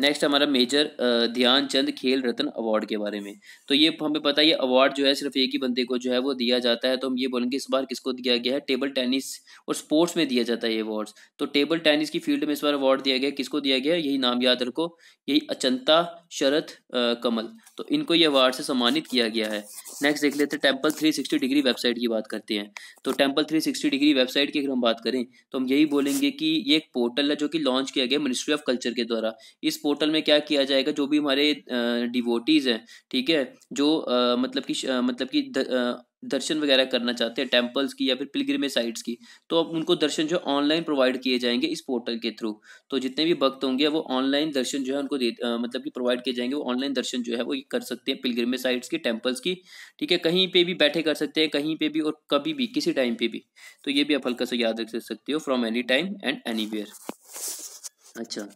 Speaker 1: नेक्स्ट हमारा मेजर ध्यानचंद खेल रत्न अवार्ड के बारे में तो ये हमें पता है ये अवार्ड जो है सिर्फ एक ही बंदे को जो है वो दिया जाता है तो हम ये बोलेंगे इस बार किसको दिया गया है टेबल टेनिस और स्पोर्ट्स में दिया जाता है ये अवार्ड्स तो टेबल टेनिस की फील्ड में इस बार अवार्ड दिया गया किसको दिया गया यही नाम याद रखो यही अचंता शरत कमल तो इनको ये अवार्ड से सम्मानित किया गया है नेक्स्ट देख लेते हैं temple three sixty degree website की बात करते हैं तो temple three sixty degree website की अगर हम बात करें तो हम यही बोलेंगे कि ये एक पोर्टल है जो कि लॉन्च किया गया मिनिस्ट्री ऑफ कल्चर के द्वारा इस पोर्टल में क्या किया जाएगा जो भी हमारे डिवोटीज़ हैं ठीक है जो आ, मतलब कि मतलब कि दर्शन वगैरह करना चाहते हैं टेम्पल्स की या फिर पिलग्रिमेज साइट्स की तो अब उनको दर्शन जो ऑनलाइन प्रोवाइड किए जाएंगे इस पोर्टल के थ्रू तो जितने भी भक्त होंगे वो ऑनलाइन दर्शन जो है उनको दे आ, मतलब कि प्रोवाइड किए जाएंगे वो ऑनलाइन दर्शन जो है वो कर सकते हैं पिलग्रिमेज साइट्स की टेम्पल्स की ठीक है कहीं पर भी बैठे कर सकते हैं कहीं पर भी और कभी भी किसी टाइम पे भी तो ये भी आप हल्का सा याद रख सकते हो from any time and any अच्छा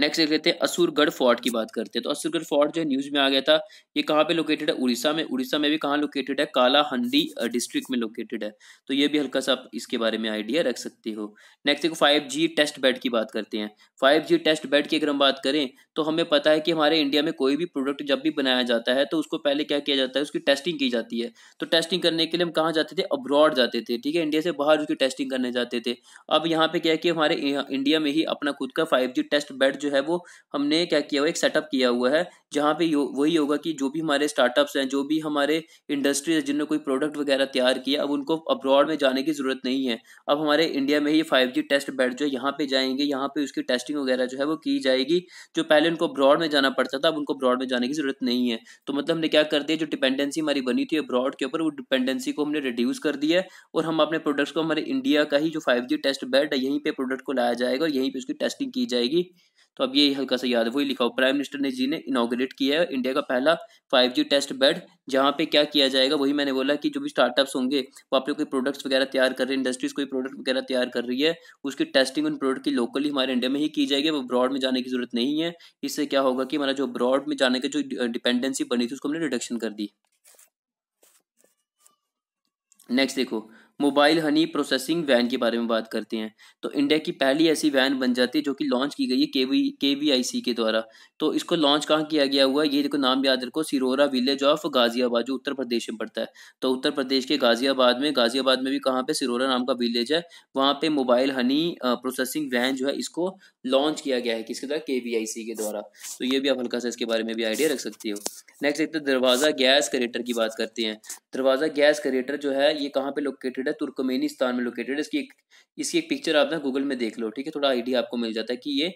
Speaker 1: नेक्स्ट देख लेते हैं असुरगढ़ फोर्ट की बात करते हैं तो असुरगढ़ फोर्ट जो न्यूज में आ गया था ये कहाँ पे लोकेटेड है उड़ीसा में उड़ीसा में भी कहाँ लोकेटेड है काला हंडी डिस्ट्रिक्ट में लोकेटेड है तो ये भी हल्का सा आप इसके बारे में आइडिया रख सकते हो नेक्स्ट देखो फाइव जी टेस्ट बेड की बात करते हैं फाइव जी टेस्ट बेड की अगर हम बात करें तो हमें पता है कि हमारे इंडिया में कोई भी प्रोडक्ट जब भी बनाया जाता है तो उसको पहले क्या किया जाता है उसकी टेस्टिंग की जाती है तो टेस्टिंग करने के लिए हम कहाँ जाते थे अब्रॉड जाते थे ठीक है इंडिया से बाहर उसकी टेस्टिंग करने जाते थे अब यहाँ पे क्या है कि हमारे इंडिया में ही अपना खुद का फाइव टेस्ट बेड जो है वो हमने क्या किया हुआ एक सेटअप किया हुआ है जहाँ पे यो, वही होगा कि जो भी हमारे स्टार्टअप्स हैं जो भी हमारे इंडस्ट्रीज जिनने कोई प्रोडक्ट वगैरह तैयार किया अब उनको अब्रॉड में जाने की ज़रूरत नहीं है अब हमारे इंडिया में ही फाइव जी टेस्ट बेड जो है यहाँ पे जाएंगे यहाँ पे उसकी टेस्टिंग वगैरह जो है वो की जाएगी जो पहले उनको अब्रॉड में जाना पड़ता था अब उनको अब्रॉड में जाने की ज़रूरत नहीं है तो मतलब हमने क्या कर दिया जो डिपेंडेंसी हमारी बनी थी अब्रॉड के ऊपर वो डिपेंडेंसी को हमने रिड्यूस कर दिया है और हम अपने प्रोडक्ट्स को हमारे इंडिया का ही जो फाइव टेस्ट बेड है यहीं पर प्रोडक्ट को लाया जाएगा और यहीं पर उसकी टेस्टिंग की जाएगी तो अब ये हल्का सा याद है वही लिखा हो प्राइम मिनिस्टर ने जी ने इनाग्रेट किया है इंडिया का पहला फाइव जी टेस्ट बेड जहाँ पे क्या किया जाएगा वही मैंने बोला कि जो भी स्टार्टअप्स होंगे वो अपने कोई प्रोडक्ट्स वगैरह तैयार कर रहे हैं इंडस्ट्रीज कोई प्रोडक्ट वगैरह तैयार कर रही है उसकी टेस्टिंग उन प्रोडक्ट की लोकली हमारे इंडिया में ही की जाएगी वो ब्रॉड में जाने की जरूरत नहीं है इससे क्या होगा कि हमारा जो ब्रॉड में जाने की जो डिपेंडेंसी बनी थी उसको हमने रिडक्शन कर दी नेक्स्ट देखो मोबाइल हनी प्रोसेसिंग वैन के बारे में बात करते हैं तो इंडिया की पहली ऐसी वैन बन जाती है जो कि लॉन्च की गई है के वी के वी आई सी के द्वारा तो इसको लॉन्च कहाँ किया गया हुआ है ये देखो नाम याद रखो सिरोरा विलेज ऑफ गाजियाबाद जो उत्तर प्रदेश में पड़ता है तो उत्तर प्रदेश के गाजियाबाद में गाजियाबाद में भी कहाँ पे सिरोरा नाम का विलेज है वहाँ पे मोबाइल हनी प्रोसेसिंग वैन जो है इसको लॉन्च किया गया है किसके द्वारा के वी आई सी के द्वारा तो ये भी आप हल्का सा इसके बारे में भी आइडिया रख सकते हो नेक्स्ट देखते दरवाज़ा गैस करेटर की बात करते हैं दरवाज़ा गैस करेटर जो है ये कहाँ पे लोकेटेड है तुर्कमेनिस्तान में लोकेटेड इसकी एक इसकी एक पिक्चर आप ना गूगल में देख लो ठीक है थोड़ा आइडिया आपको मिल जाता है कि ये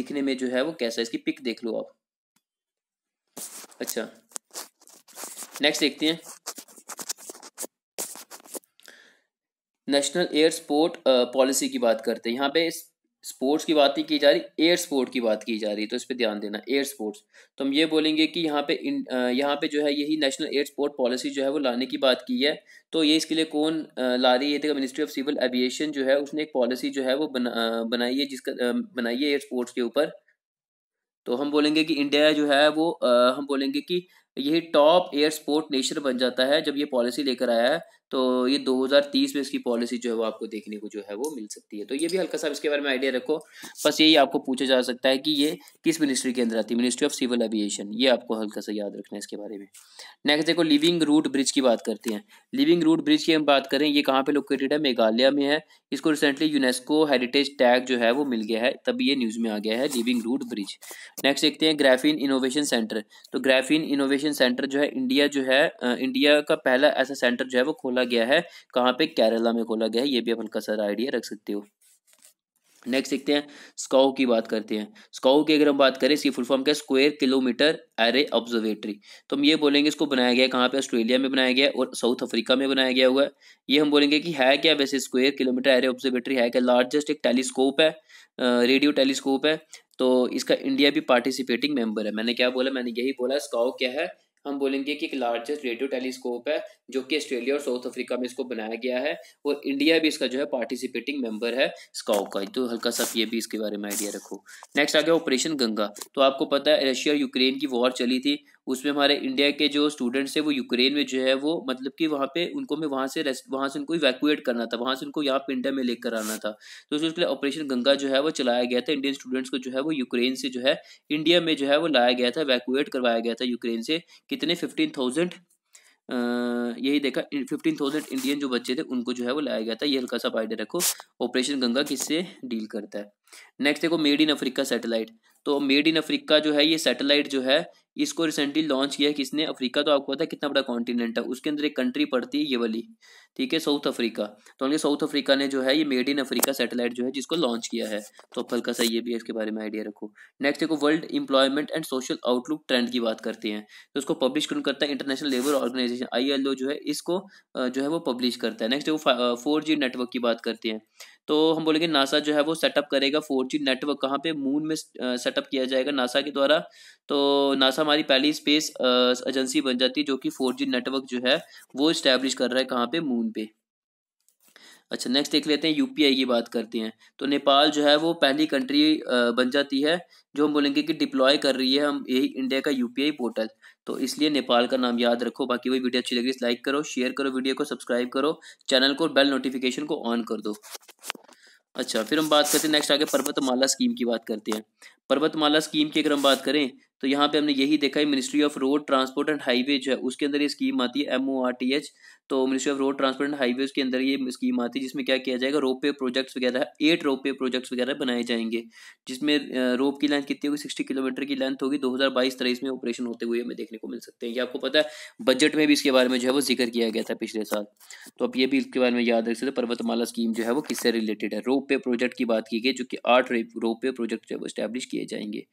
Speaker 1: दिखने में जो है वो कैसा है इसकी पिक देख लो आप अच्छा नेक्स्ट देखते हैं नेशनल एयर स्पोर्ट पॉलिसी की बात करते हैं यहाँ पे इस स्पोर्ट्स की बात नहीं की जा रही एयर स्पोर्ट की बात की जा रही है तो इस पर ध्यान देना एयर स्पोर्ट्स तो हम ये बोलेंगे कि यहाँ पे यहाँ पे जो है यही नेशनल एयर स्पोर्ट पॉलिसी जो है वो लाने की बात की है तो ये इसके लिए कौन ला रही है मिनिस्ट्री ऑफ सिविल एविएशन जो है उसने एक पॉलिसी जो है वो बना बनाई है जिसका बनाई है एयर स्पोर्ट्स के ऊपर तो हम बोलेंगे कि इंडिया जो है वो हम बोलेंगे कि यही टॉप एयर स्पोर्ट नेशन बन जाता है जब ये पॉलिसी लेकर आया है तो ये 2030 में इसकी पॉलिसी जो है वो आपको देखने को जो है वो मिल सकती है तो ये भी हल्का सा इसके बारे में आइडिया रखो बस यही आपको पूछा जा सकता है कि ये किस मिनिस्ट्री के अंदर आती है मिनिस्ट्री ऑफ सिविल एविएशन ये आपको हल्का सा याद रखना है इसके बारे में नेक्स्ट देखो लिविंग रूट ब्रिज की बात करते हैं लिविंग रूट ब्रिज की हम बात करें ये कहाँ पर लोकेटेड है मेघालय में है इसको रिसेंटली यूनेस्को हेरिटेज टैग जो है वो मिल गया है तभी ये न्यूज़ में आ गया है लिविंग रूट ब्रिज नेक्स्ट देखते हैं ग्राफीन इनोवेशन सेंटर तो ग्राफीन इनोवेशन सेंटर जो है इंडिया जो है इंडिया का पहला ऐसा सेंटर जो है वो खोला खोला गया है कहाँ पे केरला में खोला गया है ये भी अपन का सारा आइडिया रख सकते हो नेक्स्ट देखते हैं स्काउ की बात करते हैं स्काउ की अगर हम बात करें इसकी फुल फॉर्म क्या स्क्वेयर किलोमीटर एरे ऑब्जर्वेटरी तो हम ये बोलेंगे इसको बनाया गया कहाँ पे ऑस्ट्रेलिया में बनाया गया और साउथ अफ्रीका में बनाया गया हुआ है ये हम बोलेंगे कि है क्या वैसे स्क्वेयर किलोमीटर एरे ऑब्जर्वेटरी है क्या लार्जेस्ट एक टेलीस्कोप है रेडियो टेलीस्कोप है तो इसका इंडिया भी पार्टिसिपेटिंग मेंबर है मैंने क्या बोला मैंने यही बोला स्काउ क्या है हम बोलेंगे कि एक लार्जेस्ट रेडियो टेलीस्कोप है जो कि ऑस्ट्रेलिया और साउथ अफ्रीका में इसको बनाया गया है और इंडिया भी इसका जो है पार्टिसिपेटिंग मेंबर है स्काउ का तो हल्का सा ये भी इसके बारे में आइडिया रखो नेक्स्ट आ गया ऑपरेशन गंगा तो आपको पता है रशिया यूक्रेन की वॉर चली थी उसमें हमारे इंडिया के जो स्टूडेंट्स हैं वो यूक्रेन में जो है वो मतलब कि वहाँ पे उनको मैं वहाँ से रेस्ट वहाँ से उनको इवैक्यूएट करना था वहाँ से उनको यहाँ पे इंडिया में लेकर आना था तो उसके लिए ऑपरेशन गंगा जो है वो चलाया गया था इंडियन स्टूडेंट्स को जो है वो यूक्रेन से जो है इंडिया में जो है वो लाया गया था इवैक्यूएट करवाया गया था यूक्रेन से कितने फिफ्टीन थाउजेंड यही देखा फिफ्टीन थाउजेंड इंडियन जो बच्चे थे उनको जो है वो लाया गया था ये हल्का सा आइडिया रखो ऑपरेशन गंगा किससे डील करता है नेक्स्ट देखो मेड इन अफ्रीका सैटेलाइट तो मेड इन अफ्रीका जो है ये सैटेलाइट जो है इसको रिसेंटली लॉन्च किया किसने अफ्रीका तो आपको पता है कितना बड़ा कॉन्टिनेंट है उसके अंदर एक कंट्री पड़ती है ये वाली ठीक है साउथ अफ्रीका तो उनके साउथ अफ्रीका ने जो है ये मेड इन अफ्रीका सैटेलाइट जो है जिसको लॉन्च किया है तो हल्का सा ये भी है इसके बारे में आइडिया रखो नेक्स्ट देखो world employment and social outlook trend की बात करते हैं तो उसको पब्लिश कौन करता है इंटरनेशनल लेबर ऑर्गेनाइजेशन आई जो है इसको जो है वो पब्लिश करता है नेक्स्ट देखो फोर नेटवर्क की बात करते हैं तो हम बोलेंगे नासा जो है वो सेटअप करेगा फोर नेटवर्क कहाँ पे मून में सेटअप किया जाएगा नासा के द्वारा तो नासा हमारी पहली स्पेस एजेंसी बन जाती है जो कि फोर नेटवर्क जो है वो इस्टेब्लिश कर रहा है कहाँ पे मून उन पे अच्छा नेक्स्ट देख लेते हैं यूपीआई की बात करते हैं तो नेपाल जो है वो पहली कंट्री बन जाती है जो हम बोलेंगे कि डिप्लॉय कर रही है हम यही इंडिया का यूपीआई पोर्टल तो इसलिए नेपाल का नाम याद रखो बाकी वही वीडियो अच्छी लगी लाइक तो करो शेयर करो वीडियो को सब्सक्राइब करो चैनल को बेल नोटिफिकेशन को ऑन कर दो अच्छा फिर हम बात करते हैं नेक्स्ट आगे पर्वतमाला स्कीम की बात करते हैं पर्वतमाला स्कीम की अगर हम बात करें तो यहाँ पे हमने यही देखा है ministry of road transport and highway जो है उसके अंदर ये स्कीम आती है M O R T H तो ministry of road transport and highways के अंदर ये स्कीम आती है जिसमें क्या किया जाएगा रोप वे प्रोजेक्ट्स वगैरह एट रोप वे प्रोजेक्ट्स वगैरह बनाए जाएंगे जिसमें रोप की लेंथ कितनी होगी सिक्सटी किलोमीटर की लेंथ होगी दो हज़ार बाईस तेईस में ऑपरेशन होते हुए हमें देखने को मिल सकते हैं ये आपको पता है बजट में भी इसके बारे में जो है वो जिक्र किया गया था पिछले साल तो आप ये भी इसके बारे में याद रख सकते पर्वतमाला स्कीम जो है वो किससे रिलेटेड है रोप वे प्रोजेक्ट की बात की गई जो कि आठ रोप वे प्रोजेक्ट जो है वो स्टैब्लिश किए जाएंगे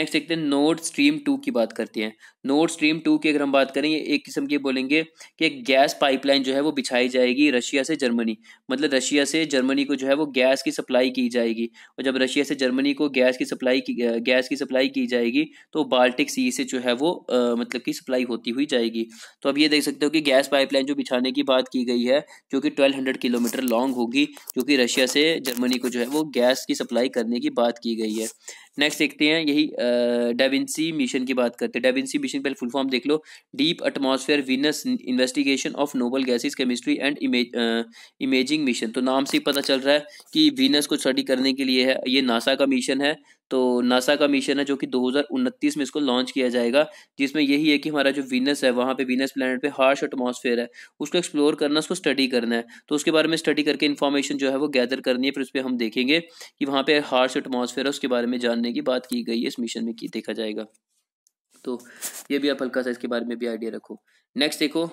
Speaker 1: नेक्स्ट देखते हैं नोट स्ट्रीम टू की बात करते हैं नोट स्ट्रीम टू की अगर हम बात करें एक किस्म की बोलेंगे कि गैस पाइप पाइपलाइन जो है वो बिछाई जाएगी रशिया से जर्मनी मतलब रशिया से जर्मनी को जो है वो गैस की सप्लाई की जाएगी और जब रशिया से जर्मनी को गैस की सप्लाई की गैस की सप्लाई की जाएगी तो बाल्टिक सी से जो है वो आ, मतलब की सप्लाई होती हुई जाएगी तो अब ये देख सकते हो कि गैस पाइपलाइन जो बिछाने की बात की गई है जो कि ट्वेल्व हंड्रेड किलोमीटर लॉन्ग होगी जो कि रशिया से जर्मनी को जो है वो गैस की सप्लाई करने की बात की गई है नेक्स्ट देखते हैं यही डेविंसी मिशन की बात करते हैं डेविंसी मिशन पहले फुल फॉर्म देख लो deep atmosphere Venus investigation of noble gases chemistry and imaging mission तो नाम से ही पता चल रहा है कि वीनस को स्टडी करने के लिए है ये नासा का मिशन है तो नासा का मिशन है जो कि 2029 में इसको लॉन्च किया जाएगा जिसमें यही है कि हमारा जो वीनस है वहाँ पे वीनस प्लान पे हार्श एटमॉस्फेयर है उसको एक्सप्लोर करना उसको स्टडी करना है तो उसके बारे में स्टडी करके इन्फॉर्मेशन जो है वो गैदर करनी है फिर उस पर हम देखेंगे कि वहाँ पे हार्श एटमोसफेयर है उसके बारे में जानने की बात की गई है इस मिशन में की देखा जाएगा तो ये भी आप हल्का सा इसके बारे में भी आइडिया रखो नेक्स्ट देखो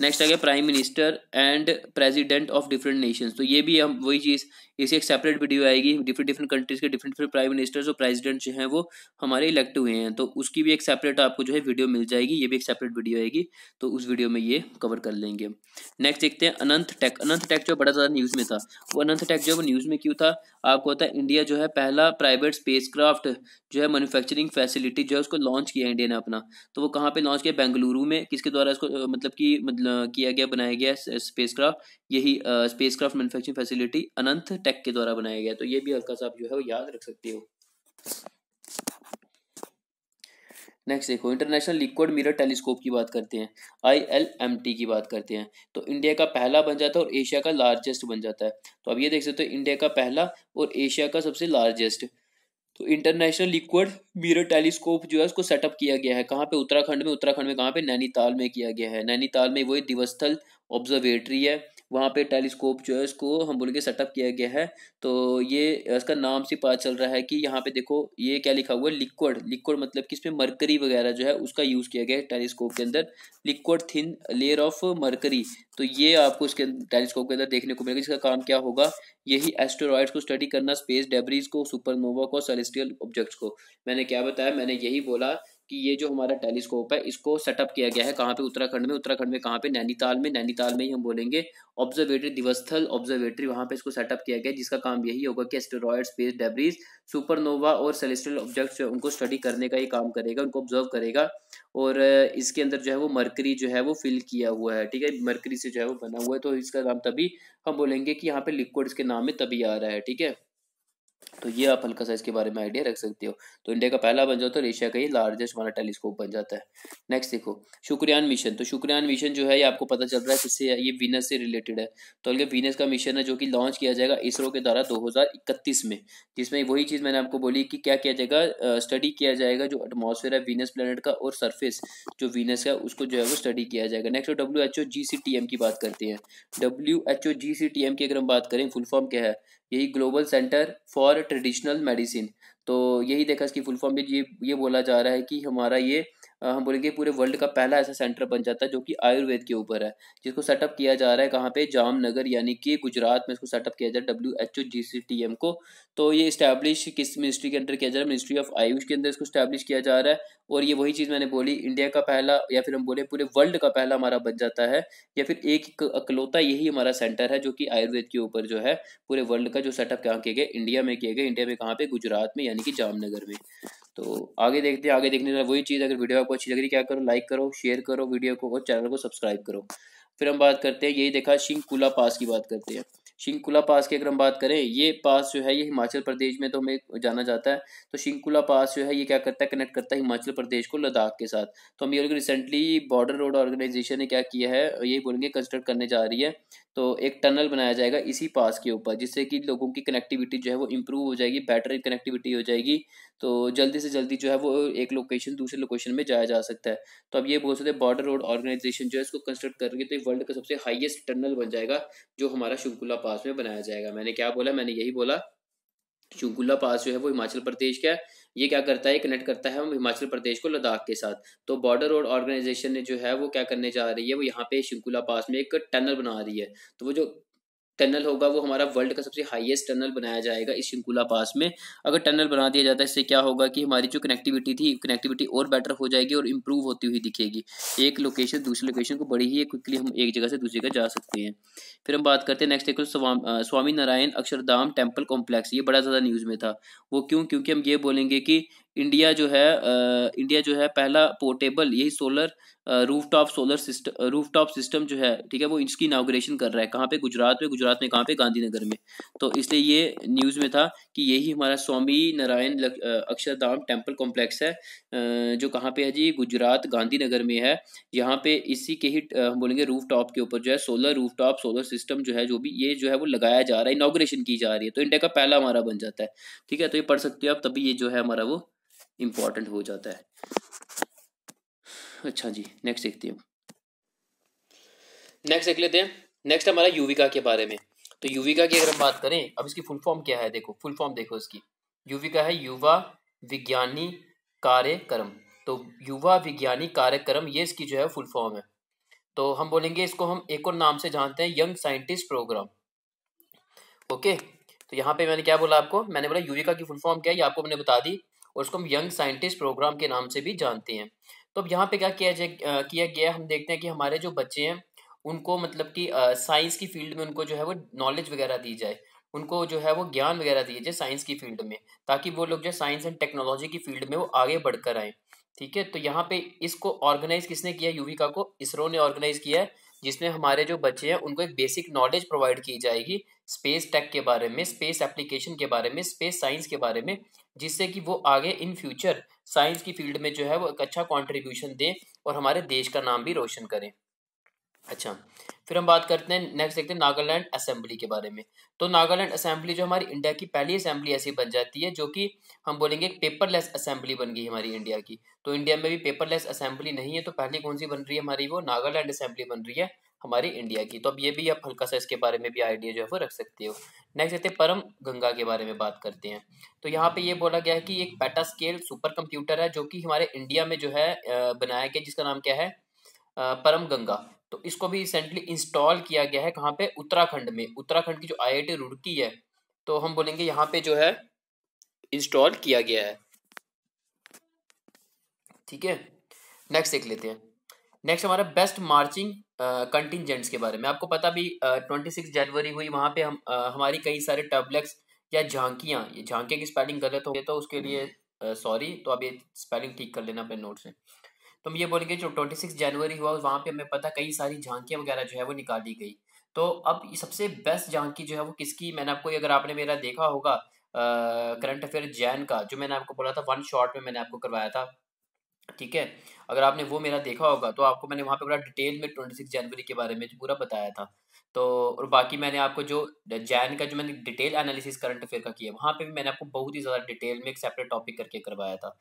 Speaker 1: नेक्स्ट आ गया prime minister and president of different nations तो ये भी हम वही चीज़ इसी एक सेपरेट वीडियो आएगी डिफरेंट डिफरेंट कंट्रीज के डिफरेंट डिफरेंट प्राइम मिनिस्टर्स और प्रेसिडेंट जो हैं वो हमारे इलेक्ट हुए हैं तो उसकी भी एक सेपरेट आपको जो है वीडियो मिल जाएगी ये भी एक सेपरेट वीडियो आएगी तो उस वीडियो में ये कवर कर लेंगे नेक्स्ट देखते हैं अनंत टेक अनंत टेक जो बड़ा ज़्यादा न्यूज़ में था वो अनंत टेक जो है न्यूज़ में क्यों था आपको होता है इंडिया जो है पहला प्राइवेट स्पेसक्राफ्ट जो है मैनुफैक्चरिंग फैसिलिटी जो है उसको लॉन्च किया इंडिया ने अपना तो वो कहाँ पे लॉन्च किया बेंगलुरु में किसके द्वारा इसको मतलब कि मतलब किया गया बनाया गया स्पेसक्राफ्ट यही space craft manufacturing facility Ananth tech के द्वारा बनाया गया तो ये भी हल्का सा आप जो है वो याद रख सकते हो नेक्स्ट देखो इंटरनेशनल लिक्विड मिरर टेलीस्कोप की बात करते हैं आईएलएमटी की बात करते हैं तो इंडिया का पहला बन जाता है और एशिया का लार्जेस्ट बन जाता है तो अब ये देख सकते हो तो इंडिया का पहला और एशिया का सबसे लार्जेस्ट तो इंटरनेशनल लिक्विड मिरर टेलीस्कोप जो है उसको सेटअप किया गया है कहाँ पे उत्तराखंड में उत्तराखंड में कहाँ पे नैनीताल में किया गया है नैनीताल में वही दिवस्थल ऑब्जर्वेटरी है वहाँ पे टेलीस्कोप जो है उसको हम बोलेंगे सेटअप किया गया है तो ये इसका नाम से पता चल रहा है कि यहाँ पे देखो ये क्या लिखा हुआ है लिक्विड लिक्विड मतलब कि इसमें मरकरी वगैरह जो है उसका यूज़ किया गया है टेलीस्कोप के अंदर liquid thin layer of mercury तो ये आपको इसके टेलीस्कोप के अंदर देखने को मिलेगा इसका काम क्या होगा यही एस्ट्रॉयड्स को स्टडी करना स्पेस डेबरीज को सुपरनोवा को सेलेस्टियल ऑब्जेक्ट्स को मैंने क्या बताया मैंने यही बोला कि ये जो हमारा टेलीस्कोप है इसको सेटअप किया गया है कहाँ पे उत्तराखंड में उत्तराखंड में कहाँ पे नैनीताल में नैनीताल में ही हम बोलेंगे ऑब्जर्वेटरी दिवस्थल ऑब्जर्वेटरी वहाँ पे इसको सेटअप किया गया जिसका काम यही होगा कि एस्टेरॉयड स्पेस डेब्रीज सुपरनोवा और सेलेस्टियल ऑब्जेक्ट्स जो उनको स्टडी करने का ये काम करेगा उनको ऑब्जर्व करेगा और इसके अंदर जो है वो मरकरी जो है वो फिल किया हुआ है ठीक है मरकरी से जो है वो बना हुआ है तो इसका नाम तभी हम बोलेंगे कि यहाँ पे लिक्विड के नाम में तभी आ रहा है ठीक है तो ये आप हल्का सा इसके बारे में आइडिया रख सकते हो तो इंडिया का पहला बन जाता है और एशिया का ही लार्जेस्ट हमारा टेलीस्कोप बन जाता है नेक्स्ट देखो शुक्रयान मिशन तो शुक्रयान मिशन जो है ये आपको पता चल रहा है किससे ये वीनस से रिलेटेड है तो अलग वीनस का मिशन है जो कि लॉन्च किया जाएगा इसरो के द्वारा दो में जिसमें वही चीज़ मैंने आपको बोली कि क्या किया जाएगा स्टडी किया जाएगा जो एटमोसफेयर है वीनस प्लानट का और सर्फेस जो वीनस है उसको जो है वो स्टडी किया जाएगा next W H O G C T M की बात करते हैं W H O G C T M की अगर हम बात करें फुल फॉर्म क्या है यही ग्लोबल सेंटर फॉर और ट्रेडिशनल मेडिसिन तो यही देखा इसकी फुल फॉर्म भी ये ये बोला जा रहा है कि हमारा ये हम बोलेंगे पूरे वर्ल्ड का पहला ऐसा सेंटर बन जाता है जो कि आयुर्वेद के ऊपर है जिसको सेटअप किया जा रहा है कहाँ पे जामनगर यानी कि गुजरात में इसको सेटअप किया जा रहा है W H O G C T M को तो ये स्टैब्लिश किस मिनिस्ट्री के अंदर किया जा रहा है मिनिस्ट्री ऑफ आयुष के अंदर इसको स्टैब्लिश किया जा रहा है और ये वही चीज़ मैंने बोली इंडिया का पहला या फिर हम बोले पूरे वर्ल्ड का पहला हमारा बन जाता है या फिर एक अकलौता यही हमारा सेंटर है जो कि आयुर्वेद के ऊपर जो है पूरे वर्ल्ड का जो सेटअप कहाँ किए गए इंडिया में किए गए इंडिया में कहाँ पे गुजरात में यानी कि जामनगर में तो आगे देखते हैं आगे देखने से वही चीज़ अगर वीडियो आपको अच्छी लग रही क्या करो लाइक करो शेयर करो वीडियो को और चैनल को सब्सक्राइब करो फिर हम बात करते हैं यही देखा शिंकुला पास की बात करते हैं शिंकुला पास की अगर हम बात करें ये पास जो है ये हिमाचल प्रदेश में तो हमें जाना जाता है तो शिंकुला पास जो है ये क्या करता है कनेक्ट करता है हिमाचल प्रदेश को लद्दाख के साथ तो हम ये रिसेंटली बॉर्डर रोड ऑर्गेनाइजेशन ने क्या किया है ये बोलेंगे कंस्ट्रक्ट करने जा रही है तो एक टनल बनाया जाएगा इसी पास के ऊपर जिससे कि लोगों की कनेक्टिविटी जो है वो इम्प्रूव हो जाएगी बेटर कनेक्टिविटी हो जाएगी तो जल्दी से जल्दी जो है वो एक लोकेशन दूसरे लोकेशन में जाया जा सकता है तो अब ये बोल सकते हैं बॉर्डर रोड ऑर्गेनाइजेशन जो है इसको कंस्ट्रक्ट करके तो वर्ल्ड का सबसे हाइएस्ट टनल बन जाएगा जो हमारा शिंकुला पास पास में बनाया जाएगा मैंने क्या बोला मैंने यही बोला चुंकुला पास जो है वो हिमाचल प्रदेश का है ये क्या करता है कनेक्ट करता है हम हिमाचल प्रदेश को लद्दाख के साथ तो बॉर्डर रोड ऑर्गेनाइजेशन ने जो है वो क्या करने जा रही है वो यहाँ पे शिंकुला पास में एक टनल बना रही है तो वो जो टनल होगा वो हमारा वर्ल्ड का सबसे हाईएस्ट टनल बनाया जाएगा इस शिंकुला पास में अगर टनल बना दिया जाता है इससे क्या होगा कि हमारी जो कनेक्टिविटी थी कनेक्टिविटी और बेटर हो जाएगी और इम्प्रूव होती हुई दिखेगी एक लोकेशन दूसरी लोकेशन को बड़ी ही क्विकली हम एक जगह से दूसरी जगह जा सकते हैं फिर हम बात करते हैं नेक्स्ट एक Swaminarayan Akshardham temple complex ये बड़ा ज़्यादा न्यूज़ में था वो क्यों क्योंकि हम ये बोलेंगे कि इंडिया जो है इंडिया जो है पहला पोर्टेबल यही solar rooftop solar system rooftop system जो है ठीक है वो इसकी इनाग्रेशन कर रहा है कहाँ पे गुजरात में गुजरात में कहाँ पे गांधीनगर में तो इसलिए ये न्यूज़ में था कि यही हमारा Swaminarayan Akshardham temple complex है जो कहाँ पे है जी गुजरात गांधीनगर में है यहाँ पे इसी के ही हम बोलेंगे रूफ टॉप के ऊपर जो है solar rooftop solar system जो है जो भी ये जो है वो लगाया जा रहा है इनाग्रेशन की जा रही है तो इंडिया का पहला हमारा बन जाता है ठीक है तो ये पढ़ सकते हो आप तभी ये जो है हमारा वो इम्पॉर्टेंट हो जाता है अच्छा जी नेक्स्ट देखते हैं नेक्स्ट देख लेते हैं नेक्स्ट हमारा यूविका के बारे में तो यूविका की अगर हम बात करें अब इसकी फुल फॉर्म क्या है देखो फुल फॉर्म देखो इसकी युविका है युवा विज्ञानी कार्यक्रम तो युवा विज्ञानी कार्यक्रम ये इसकी जो है फुल फॉर्म है तो हम बोलेंगे इसको हम एक और नाम से जानते हैं यंग साइंटिस्ट प्रोग्राम ओके तो यहाँ पे मैंने क्या बोला आपको मैंने बोला युविका की फुल फॉर्म क्या है ये आपको मैंने बता दी और उसको हम यंग साइंटिस्ट प्रोग्राम के नाम से भी जानते हैं तो अब यहाँ पे क्या किया जाए किया गया हम देखते हैं कि हमारे जो बच्चे हैं उनको मतलब कि साइंस की फील्ड में उनको जो है वो नॉलेज वगैरह दी जाए उनको जो है वो ज्ञान वगैरह दिए जाए साइंस की फील्ड में ताकि वो लोग जो साइंस एंड टेक्नोलॉजी की फील्ड में वो आगे बढ़कर आए ठीक है तो यहाँ पे इसको ऑर्गेनाइज किसने किया यूविका को इसरो ने ऑर्गेनाइज किया है जिसमें हमारे जो बच्चे हैं उनको एक बेसिक नॉलेज प्रोवाइड की जाएगी स्पेस टेक के बारे में स्पेस एप्लीकेशन के बारे में स्पेस साइंस के बारे में जिससे कि वो आगे इन फ्यूचर साइंस की फील्ड में जो है वो एक अच्छा कॉन्ट्रीब्यूशन दें और हमारे देश का नाम भी रोशन करें अच्छा फिर हम बात करते हैं नेक्स्ट देखते हैं नागालैंड असेंबली के बारे में तो नागालैंड असेंबली जो हमारी इंडिया की पहली असेंबली ऐसी बन जाती है जो कि हम बोलेंगे पेपरलेस असेंबली बन गई हमारी इंडिया की तो इंडिया में भी पेपरलेस असेंबली नहीं है तो पहली कौन सी बन रही है हमारी वो नागालैंड असेंबली बन रही है हमारे इंडिया की तो अब ये भी आप हल्का सा इसके बारे में भी आइडिया जो है वो रख सकते हो नेक्स्ट देखते हैं परम गंगा के बारे में बात करते हैं तो यहाँ पे ये बोला गया है कि एक पेटा स्केल सुपर कंप्यूटर है जो कि हमारे इंडिया में जो है बनाया गया जिसका नाम क्या है परम गंगा तो इसको भी रिसेंटली इंस्टॉल किया गया है कहाँ पे उत्तराखंड में उत्तराखंड की जो आई रुड़की है तो हम बोलेंगे यहाँ पे जो है इंस्टॉल किया गया है ठीक है नेक्स्ट देख लेते हैं नेक्स्ट हमारा बेस्ट मार्चिंग कंटिजेंट्स के बारे में आपको पता भी ट्वेंटी सिक्स जनवरी हुई वहाँ पे हम आ, हमारी कई सारे टबलेक्स या झांकियाँ ये झांके की स्पेलिंग गलत हो गई तो उसके लिए सॉरी हम्म। तो अब ये स्पेलिंग ठीक कर लेना अपने नोट से तो हम ये बोलेंगे जो ट्वेंटी सिक्स जनवरी हुआ वहाँ पे हमें पता कई सारी झांकियाँ वगैरह जो है वो निकाली गई तो अब सबसे बेस्ट झांकी जो है वो किसकी मैंने आपको अगर आपने मेरा देखा होगा करंट अफेयर जैन का जो मैंने आपको बोला था वन शॉट में मैंने आपको करवाया था ठीक है अगर आपने वो मेरा देखा होगा तो आपको मैंने वहाँ पे पूरा डिटेल में ट्वेंटी सिक्स जनवरी के बारे में जो पूरा बताया था तो और बाकी मैंने आपको जो जैन का जो मैंने डिटेल एनालिसिस करंट अफेयर का किया वहाँ पे भी मैंने आपको बहुत ही ज़्यादा डिटेल में एक सेपरेट टॉपिक करके करवाया था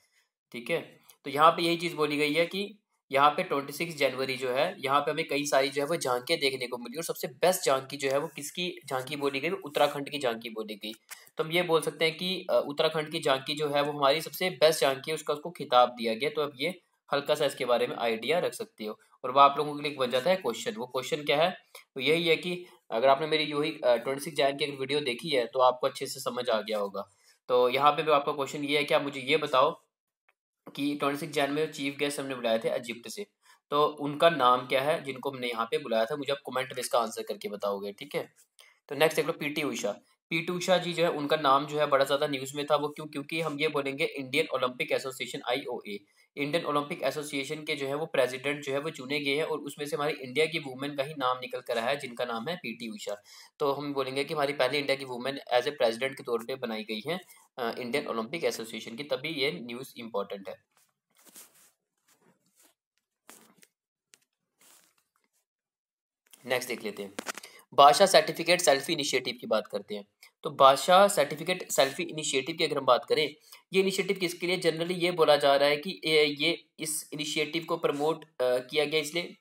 Speaker 1: ठीक है तो यहाँ पे यही चीज़ बोली गई है कि यहाँ पे 26 जनवरी जो है यहाँ पे हमें कई सारी जो है वो झांकियाँ देखने को मिली और सबसे बेस्ट झांकी जो है वो किसकी झांकी बोली गई उत्तराखंड की झांकी बोली गई तो हम ये बोल सकते हैं कि उत्तराखंड की झांकी जो है वो हमारी सबसे बेस्ट झांकी है उसका उसको खिताब दिया गया तो अब ये हल्का सा इसके बारे में आइडिया रख सकती हो और वह आप लोगों के लिए बन जाता है क्वेश्चन वो क्वेश्चन क्या है तो यही है कि अगर आपने मेरी यही ट्वेंटी सिक्स जैन की अगर वीडियो देखी है तो आपको अच्छे से समझ आ गया होगा तो यहाँ पे आपका क्वेश्चन ये है कि आप मुझे ये बताओ कि ट्वेंटी सिक्स जनवरी चीफ गेस्ट हमने बुलाए थे इजिप्ट से तो उनका नाम क्या है जिनको हमने यहाँ पे बुलाया था मुझे आप कमेंट में इसका आंसर करके बताओगे ठीक है तो नेक्स्ट देख लो पी ऊषा उषा टी उषा जी जो है उनका नाम जो है बड़ा ज़्यादा न्यूज़ में था वो क्यों क्योंकि हम ये बोलेंगे Indian Olympic Association I O A Indian Olympic Association के जो है वो प्रेसिडेंट जो है वो चुने गए हैं और उसमें से हमारी इंडिया की वुमेन का ही नाम निकल कर आया है जिनका नाम है पीटी उषा तो हम बोलेंगे कि हमारी पहली इंडिया की वुमेन एज ए प्रेसिडेंट के तौर पर बनाई गई है इंडियन ओलंपिक एसोसिएशन की तभी ये न्यूज़ इंपॉर्टेंट है नेक्स्ट देख लेते हैं भाषा सर्टिफिकेट सेल्फी इनिशिएटिव की बात करते हैं तो भाषा सर्टिफिकेट सेल्फी इनिशिएटिव की अगर हम बात करें ये इनिशिएटिव किसके लिए जनरली ये बोला जा रहा है कि ये इस इनिशिएटिव को प्रमोट किया गया इसलिए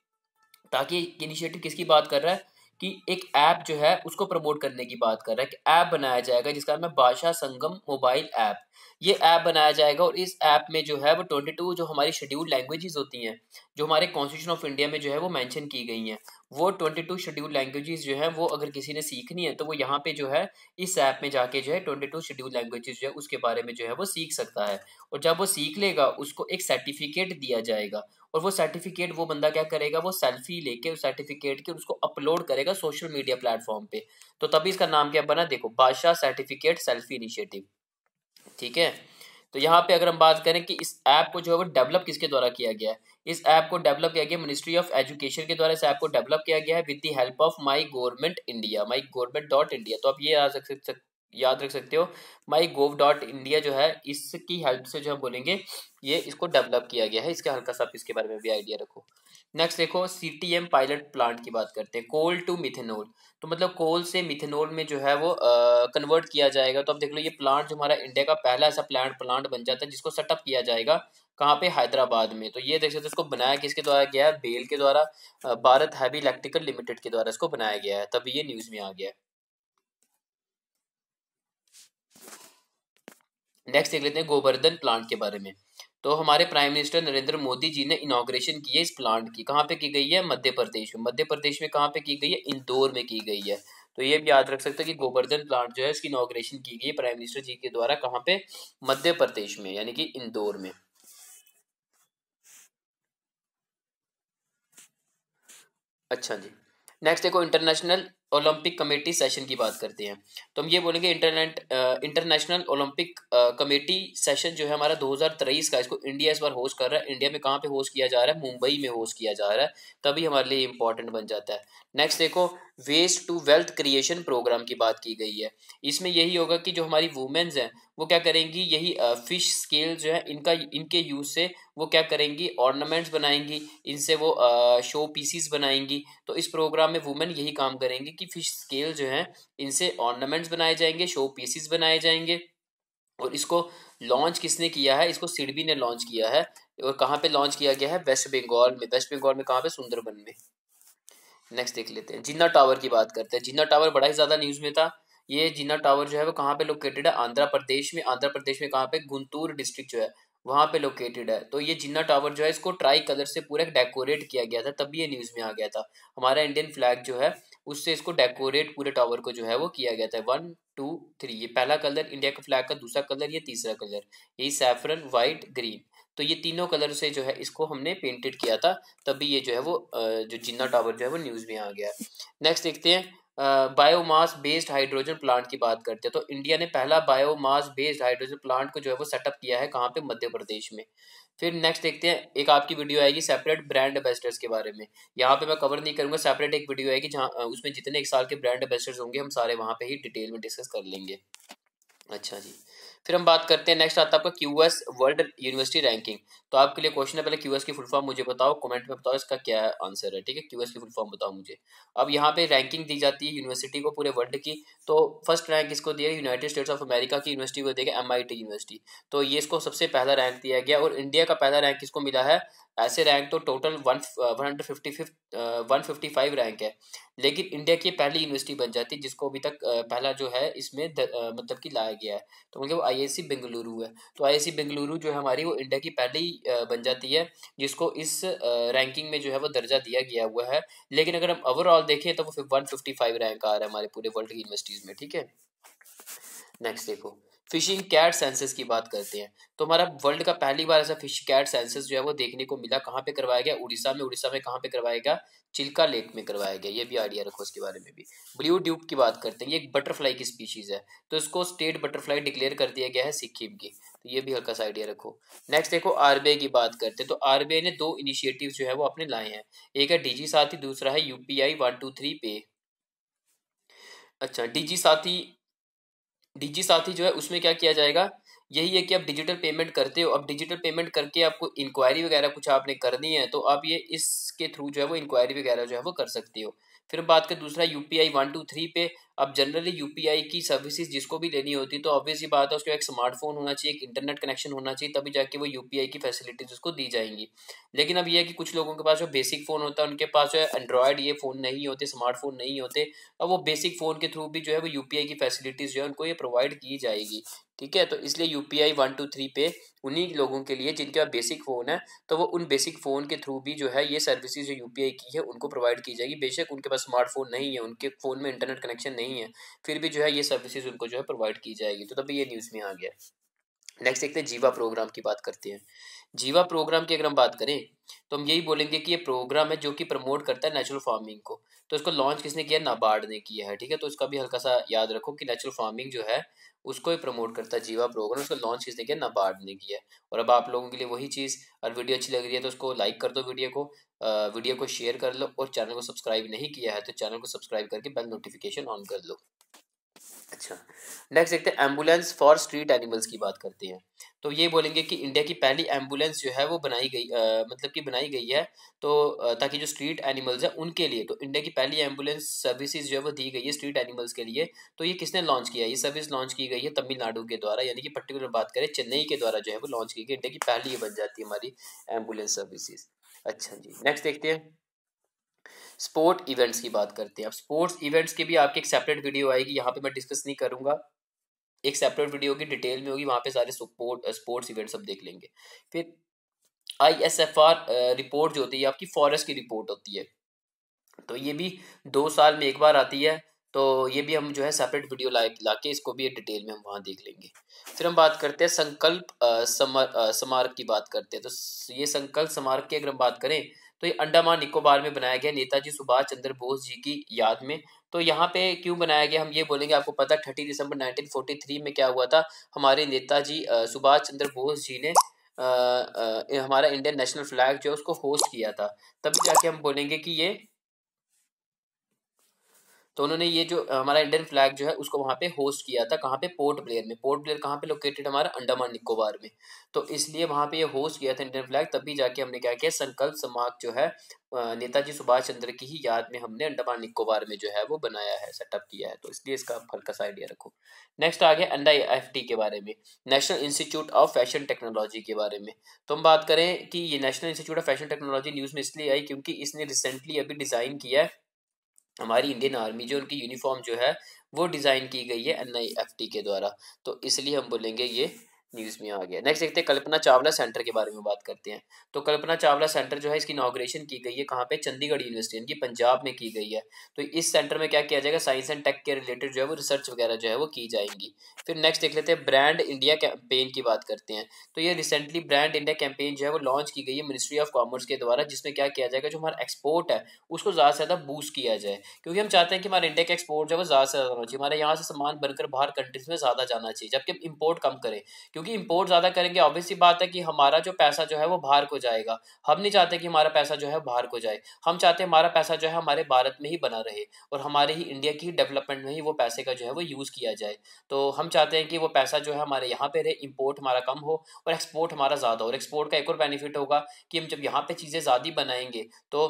Speaker 1: ताकि इनिशिएटिव किसकी बात कर रहा है कि एक ऐप जो है उसको प्रमोट करने की बात कर रहा है कि ऐप बनाया जाएगा जिसका नाम है भाषा संगम मोबाइल ऐप ये ऐप बनाया जाएगा और इस ऐप में जो है वो ट्वेंटी टू जो हमारी शेड्यूल लैंग्वेजेस होती हैं जो हमारे कॉन्स्टिट्यूशन ऑफ इंडिया में जो है वो मेंशन की गई हैं वो ट्वेंटी टू शेड्यूल लैंग्वेजेस जो है वो अगर किसी ने सीखनी है तो वो यहाँ पे जो है इस ऐप में जाके जो है ट्वेंटी टू शेड्यूल लैंग्वेजेस जो है उसके बारे में जो है वो सीख सकता है और जब वो सीख लेगा उसको एक सर्टिफिकेट दिया जाएगा और वो सर्टिफिकेट वो बंदा क्या करेगा वो सेल्फी लेके उस सर्टिफिकेट के उसको अपलोड करेगा सोशल मीडिया प्लेटफॉर्म पे तो तभी इसका नाम क्या बना देखो बादशाह सर्टिफिकेट सेल्फी इनिशिएटिव ठीक है तो यहाँ पे अगर हम बात करें कि इस ऐप को जो है वो डेवलप किसके द्वारा किया गया है इस ऐप को डेवलप किया गया मिनिस्ट्री ऑफ एजुकेशन के द्वारा इस ऐप को डेवलप किया गया है with the help of my government India my government dot India तो आप ये याद रख सकते याद रख सकते हो माई गोव डॉट इंडिया जो है इसकी हेल्प से जो हम बोलेंगे ये इसको डेवलप किया गया है इसका हल्का सा आप इसके बारे में भी आइडिया रखो नेक्स्ट देखो एम पायलट प्लांट की बात करते हैं कोल टू मिथेनॉल तो मतलब कोल से मिथेनॉल में जो है वो कन्वर्ट किया जाएगा तो अब देख लो ये प्लांट जो हमारा इंडिया का पहला ऐसा प्लांट प्लांट बन जाता है जिसको सेटअप किया जाएगा कहाँ पे हैदराबाद में तो ये देख सकते हो इसको बनाया किसके द्वारा गया है बेल के द्वारा भारत हैवी इलेक्ट्रिकल लिमिटेड के द्वारा इसको बनाया गया है तब ये न्यूज़ में आ गया नेक्स्ट देख लेते हैं गोवर्धन प्लांट के बारे में तो हमारे प्राइम मिनिस्टर नरेंद्र मोदी जी ने इनाग्रेशन की है इस प्लांट की कहाँ पे की गई है मध्य प्रदेश में मध्य प्रदेश में कहाँ पे की गई है इंदौर में की गई है तो ये भी याद रख सकते हैं कि गोवर्धन प्लांट जो है इसकी इनाग्रेशन की गई है प्राइम मिनिस्टर जी के द्वारा कहाँ पे मध्य प्रदेश में यानी कि इंदौर में अच्छा जी नेक्स्ट देखो इंटरनेशनल ओलंपिक कमेटी सेशन की बात करते हैं तो हम ये बोलेंगे internet international Olympic committee session जो है हमारा दो का इसको इंडिया इस बार होस्ट कर रहा है इंडिया में कहाँ पे होस्ट किया जा रहा है मुंबई में होस्ट किया जा रहा है तभी हमारे लिए इंपॉर्टेंट बन जाता है नेक्स्ट देखो waste to wealth creation programme की बात की गई है इसमें यही होगा कि जो हमारी वुमेन्स हैं वो क्या करेंगी यही फिश स्केल जो है इनका इनके यूज से वो क्या करेंगी ऑर्नामेंट्स बनाएंगी इनसे वो शो पीसीस बनाएंगी तो इस प्रोग्राम में वुमेन यही काम करेंगी कि फिश स्केल जो है इनसे ऑर्नामेंट्स बनाए जाएंगे शो पीसीस बनाए जाएंगे और इसको लॉन्च किसने किया है इसको सिडबी ने लॉन्च किया है और कहाँ पे लॉन्च किया गया है वेस्ट बंगाल में वेस्ट बंगाल में कहाँ पे सुंदरबन में नेक्स्ट देख लेते हैं जिन्ना टावर की बात करते हैं जिन्ना टावर बड़ा ही ज़्यादा न्यूज़ में था ये जिन्ना टावर जो है वो कहाँ पे लोकेटेड है आंध्र प्रदेश में आंध्र प्रदेश में कहाँ पे गुंतूर डिस्ट्रिक्ट जो है वहाँ पे लोकेटेड है तो ये जिन्ना टावर जो है इसको ट्राई कलर से पूरा डेकोरेट किया गया था तभी ये न्यूज़ में आ गया था हमारा इंडियन फ्लैग जो है उससे इसको डेकोरेट पूरे टावर को जो है वो किया गया था वन टू थ्री ये पहला कलर इंडिया का फ्लैग का दूसरा कलर ये तीसरा कलर यही सैफरन वाइट ग्रीन तो ये तीनों कलर से जो है इसको हमने पेंटेड किया था तभी ये जो है वो जो जिन्ना टावर जो है वो न्यूज़ में आ गया नेक्स्ट देखते हैं बायोमास बेस्ड हाइड्रोजन प्लांट की बात करते हैं तो इंडिया ने पहला बायोमास बेस्ड हाइड्रोजन प्लांट को जो है वो सेटअप किया है कहाँ पे मध्य प्रदेश में फिर नेक्स्ट देखते हैं एक आपकी वीडियो आएगी सेपरेट ब्रांड एम्बेसडर्स के बारे में यहाँ पे मैं कवर नहीं करूँगा सेपरेट एक वीडियो आएगी जहाँ उसमें जितने एक साल के ब्रांड एम्बेसडर्स होंगे हम सारे वहाँ पे ही डिटेल में डिस्कस कर लेंगे अच्छा जी फिर हम बात करते हैं नेक्स्ट आता है आपका Q S world university ranking तो आपके लिए क्वेश्चन है पहले क्यू एस की फुल फॉर्म मुझे बताओ कमेंट में बताओ इसका क्या आंसर है ठीक है क्यू एस की फुल फॉर्म बताओ मुझे अब यहाँ पे रैंकिंग दी जाती है यूनिवर्सिटी को पूरे वर्ल्ड की तो फर्स्ट रैंक इसको दिया यूनाइटेड स्टेट्स ऑफ अमेरिका की यूनिवर्सिटी को देगा एम यूनिवर्सिटी तो ये इसको सबसे पहला रैंक दिया गया और इंडिया का पहला रैंक इसको मिला है ऐसे रैंक तो total one one hundred fifty fifth one fifty five rank है लेकिन इंडिया की पहली यूनिवर्सिटी बन जाती है जिसको अभी तक uh, पहला जो है इसमें द, uh, मतलब कि लाया गया है तो मतलब आई एस सी बेंगलुरु है तो आई सी बेंगलुरु जो है हमारी वो इंडिया की पहली uh, बन जाती है जिसको इस रैंकिंग में जो है वो दर्जा दिया गया हुआ है लेकिन अगर हम ओवरऑल देखें तो वो वन फिफ्टी फाइव रैंक आ रहा है हमारे पूरे वर्ल्ड की यूनिवर्सिटीज़ में ठीक है नेक्स्ट देखो फिशिंग कैट सेंसेस की बात करते हैं तो हमारा वर्ल्ड का पहली बार ऐसा फिश कैट सेंसेस जो है वो देखने को मिला कहाँ पे करवाया गया उड़ीसा में उड़ीसा में कहाँ पे करवाया गया चिल्का लेक में करवाया गया ये भी आइडिया रखो इसके बारे में भी ब्लू ड्यूब की बात करते हैं ये एक बटरफ्लाई की स्पीशीज है तो इसको स्टेट बटरफ्लाई डिक्लेयर कर दिया गया है सिक्किम की तो ये भी हल्का सा आइडिया रखो नेक्स्ट देखो आरबीआई की बात करते हैं तो आरबीआई ने दो इनिशिएटिव जो है वो अपने लाए हैं एक है डीजी साथी दूसरा है यूपीआई वन टू थ्री पे अच्छा डीजी साथी डीजी साथी जो है उसमें क्या किया जाएगा यही है कि आप डिजिटल पेमेंट करते हो अब डिजिटल पेमेंट करके आपको इंक्वायरी वगैरह कुछ आपने करनी है तो आप ये इसके थ्रू जो है वो इंक्वायरी वगैरह जो है वो कर सकते हो फिर बात करें दूसरा U P I one two three पे अब जनरली यूपीआई की सर्विसेज जिसको भी लेनी होती है तो ऑब्वियसली बात है उसको एक स्मार्टफोन होना चाहिए एक इंटरनेट कनेक्शन होना चाहिए तभी जाके वो यूपीआई की फैसिलिटीज उसको दी जाएंगी लेकिन अब ये है कि कुछ लोगों के पास जो बेसिक फ़ोन होता है उनके पास जो है एंड्रॉयड ये फ़ोन नहीं होते स्मार्टफोन नहीं होते अब वो बेसिक फ़ोन के थ्रू भी जो है वो यू की फैसिलिटीज़ जो है उनको ये प्रोवाइड की जाएगी ठीक है तो इसलिए U P I one two three पे उन्हीं लोगों के लिए जिनके पास बेसिक फ़ोन है तो वो उन बेसिक फ़ोन के थ्रू भी जो है ये सर्विसेज जो यू पी आई की है उनको प्रोवाइड की जाएगी बेशक उनके पास स्मार्टफोन नहीं है उनके फ़ोन में इंटरनेट कनेक्शन नहीं नहीं है हम्म। फिर भी जो है ये सर्विसेज उनको जो है प्रोवाइड की जाएगी तो तभी ये न्यूज़ में आ गया नेक्स्ट देखते हैं जीवा प्रोग्राम की बात करते हैं जीवा प्रोग्राम की अगर हम बात करें तो हम यही बोलेंगे कि ये प्रोग्राम है जो कि प्रमोट करता है नेचुरल फार्मिंग को तो इसको लॉन्च किसने किया नाबार्ड ने किया है ठीक है तो इसका भी हल्का सा याद रखो कि नेचुरल फार्मिंग जो है उसको ही प्रमोट करता है जीवा प्रोग्राम उसको लॉन्च किसने किया नाबार्ड ने किया और अब आप लोगों के लिए वही चीज़ और वीडियो अच्छी लग रही है तो उसको लाइक कर दो वीडियो को वीडियो को शेयर कर लो और चैनल को सब्सक्राइब नहीं किया है तो चैनल को सब्सक्राइब करके बेल नोटिफिकेशन ऑन कर लो अच्छा नेक्स्ट देखते हैं एम्बुलेंस फॉर स्ट्रीट एनिमल्स की बात करते हैं तो ये बोलेंगे कि इंडिया की पहली एम्बुलेंस जो है वो बनाई गई आ, मतलब कि बनाई गई है तो ताकि जो स्ट्रीट एनिमल्स हैं उनके लिए तो इंडिया की पहली एम्बुलेंस सर्विसेज जो है वो दी गई है स्ट्रीट एनिमल्स के लिए तो ये किसने लॉन्च किया ये सर्विस लॉन्च की गई है तमिलनाडु के द्वारा यानी कि पर्टिकुलर बात करें चेन्नई के द्वारा जो है वो लॉन्च की गई इंडिया की पहली ये बन जाती है हमारी एम्बुलेंस सर्विसेज अच्छा जी नेक्स्ट देखते हैं स्पोर्ट इवेंट्स की बात करते हैं अब स्पोर्ट्स इवेंट्स की भी आपकी एक सेपरेट वीडियो आएगी यहाँ पे मैं डिस्कस नहीं करूँगा एक सेपरेट वीडियो की डिटेल में होगी वहाँ पे सारे सपोर्ट स्पोर्ट्स इवेंट्स सब देख लेंगे फिर I S F R report जो होती है आपकी फॉरेस्ट की रिपोर्ट होती है तो ये भी दो साल में एक बार आती है तो ये भी हम जो है सेपरेट वीडियो ला ला के इसको भी डिटेल में हम वहाँ देख लेंगे फिर हम बात करते हैं संकल्प समर स्मारक की बात करते हैं तो ये संकल्प स्मारक की अगर हम बात करें तो ये अंडमान निकोबार में बनाया गया नेताजी सुभाष चंद्र बोस जी की याद में तो यहाँ पे क्यों बनाया गया हम ये बोलेंगे आपको पता थर्टी दिसंबर थ्री में क्या हुआ था हमारे नेताजी सुभाष चंद्र बोस जी ने आ, आ, हमारा इंडियन नेशनल फ्लैग जो है उसको होस्ट किया था तब जाके हम बोलेंगे कि ये तो उन्होंने ये जो हमारा इंडियन फ्लैग जो है उसको वहाँ पे होस्ट किया था कहाँ पे पोर्ट ब्लेयर में पोर्ट ब्लेयर कहाँ पे लोकेटेड हमारा अंडमान निकोबार में तो इसलिए वहाँ पे ये होस्ट किया था इंडियन फ्लैग तभी जाके हमने क्या किया संकल्प समाग जो है नेताजी सुभाष चंद्र की ही याद में हमने अंडमान निकोबार में जो है वो बनाया है सेटअप किया है तो इसलिए इसका आप हल्का सा आइडिया रखो नेक्स्ट आ गया टी के बारे में national institute of fashion technology के बारे में तो हम बात करें कि ये national institute of fashion technology news में इसलिए आई क्योंकि इसने रिसेंटली अभी डिज़ाइन किया है हमारी इंडियन आर्मी जो उनकी यूनिफॉर्म जो है वो डिज़ाइन की गई है एन के द्वारा तो इसलिए हम बोलेंगे ये न्यूज में आ गया नेक्स्ट देखते हैं कल्पना चावला सेंटर के बारे में बात करते हैं तो कल्पना चावला सेंटर जो है इसकी इनाग्रेशन की गई है कहाँ पे चंडीगढ़ यूनिवर्सिटी यानी कि पंजाब में की गई है तो इस सेंटर में क्या किया जाएगा साइंस एंड टेक के रिलेटेड जो है वो रिसर्च वगैरह जो है वो की जाएंगी फिर नेक्स्ट देख लेते हैं ब्रांड इंडिया कैंपेन की बात करते हैं तो ये रिसेंटली ब्रांड इंडिया कैंपेन जो है वो लॉन्च की गई है मिनिस्ट्री ऑफ कॉमर्स के द्वारा जिसमें क्या किया जाएगा जो हमारा एक्सपोर्ट है उसको ज़्यादा से ज़्यादा बूस्ट किया जाए क्योंकि हम चाहते हैं कि हमारे इंडिया का एक्सपोर्ट जो है वो ज़्यादा से ज़्यादा होना चाहिए हमारे यहाँ से सामान बनकर बाहर कंट्रीज में ज़्यादा जाना चाहिए जबकि हम इम्पोर्ट कम करें क्योंकि इम्पोर्ट ज़्यादा करेंगे ऑब्वियस सी बात है कि हमारा जो पैसा जो है वो बाहर को जाएगा हम नहीं चाहते कि हमारा पैसा जो है बाहर को जाए हम चाहते हैं हमारा पैसा जो है हमारे भारत में ही बना रहे और हमारे ही इंडिया की डेवलपमेंट में ही वो पैसे का जो है वो यूज़ किया जाए तो हम चाहते हैं कि वो पैसा जो है हमारे यहाँ पे रहे इम्पोर्ट हमारा कम हो और एक्सपोर्ट हमारा ज़्यादा हो और एक्सपोर्ट का एक और बेनिफिट होगा कि हम जब यहाँ पे चीज़ें ज़्यादा बनाएंगे तो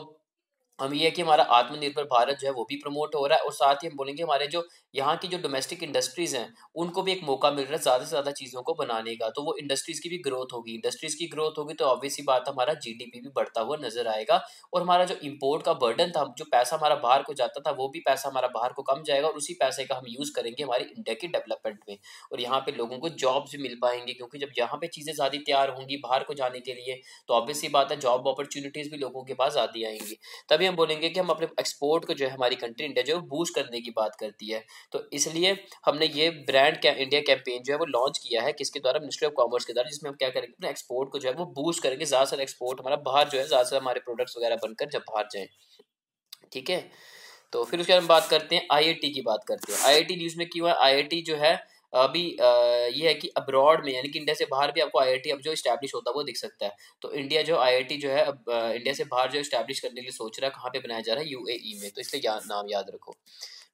Speaker 1: हम ये है कि हमारा आत्मनिर्भर भारत जो है वो भी प्रमोट हो रहा है और साथ ही हम बोलेंगे हमारे जो यहाँ की जो डोमेस्टिक इंडस्ट्रीज़ हैं उनको भी एक मौका मिल रहा है ज़्यादा से ज़्यादा चीज़ों को बनाने का तो वो इंडस्ट्रीज़ की भी ग्रोथ होगी इंडस्ट्रीज़ की ग्रोथ होगी तो ऑब्वियसली बात हमारा जी भी बढ़ता हुआ नजर आएगा और हमारा जो इम्पोर्ट का बर्डन था जो पैसा हमारा बाहर को जाता था वो भी पैसा हमारा बाहर को कम जाएगा और उसी पैसे का हम यूज़ करेंगे हमारे इंडिया के डेवलपमेंट में और यहाँ पर लोगों को जॉब्स भी मिल पाएंगे क्योंकि जब यहाँ पर चीज़ें ज़्यादा तैयार होंगी बाहर को जाने के लिए तो ऑब्वियसली बात है जॉब अपॉर्चुनिटीज़ भी लोगों के पास ज़्यादा आएंगी तब तभी हम बोलेंगे कि हम अपने एक्सपोर्ट को जो है हमारी कंट्री इंडिया जो है बूस्ट करने की बात करती है तो इसलिए हमने ये ब्रांड कै, इंडिया कैंपेन जो है वो लॉन्च किया है किसके द्वारा मिनिस्ट्री ऑफ कॉमर्स के द्वारा जिसमें हम क्या करेंगे अपने एक्सपोर्ट को जो है वो बूस्ट करेंगे ज़्यादा से एक्सपोर्ट हमारा बाहर जो है ज़्यादा से हमारे प्रोडक्ट्स वगैरह बनकर जब बाहर जाए ठीक है तो फिर उसके बाद हम बात करते हैं आई की बात करते हैं आई न्यूज़ में क्यों है आई जो है अभी ये है कि अब्रॉड में यानी कि इंडिया से बाहर भी आपको आईआईटी अब जो स्टैब्लिश होता है वो दिख सकता है तो इंडिया जो आईआईटी जो है अब इंडिया से बाहर जो स्टैब्लिश करने के लिए सोच रहा है कहाँ पे बनाया जा रहा है यूएई e में तो इसलिए या, नाम याद रखो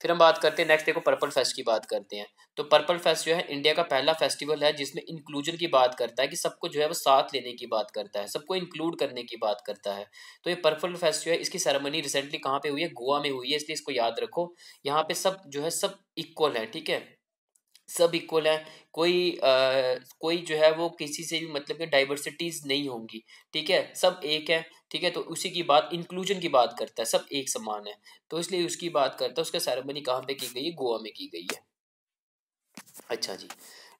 Speaker 1: फिर हम बात करते हैं नेक्स्ट देखो पर्पल फेस्ट की बात करते हैं तो पर्पल फेस्ट जो है इंडिया का पहला फेस्टिवल है जिसमें इंक्लूजन की बात करता है कि सबको जो है वो साथ लेने की बात करता है सबको इंक्लूड करने की बात करता है तो ये पर्पल फेस्ट जो है इसकी सेरेमनी रिसेंटली कहाँ पे हुई है गोवा में हुई है इसलिए इसको याद रखो यहाँ पे सब जो है सब इक्वल है ठीक है सब इक्वल हैं कोई आ, कोई जो है वो किसी से भी मतलब कि डाइवर्सिटीज नहीं होंगी ठीक है सब एक है ठीक है तो उसी की बात इंक्लूजन की बात करता है सब एक समान है तो इसलिए उसकी बात करता है उसका सेरेमनी कहाँ पे की गई है गोवा में की गई है अच्छा जी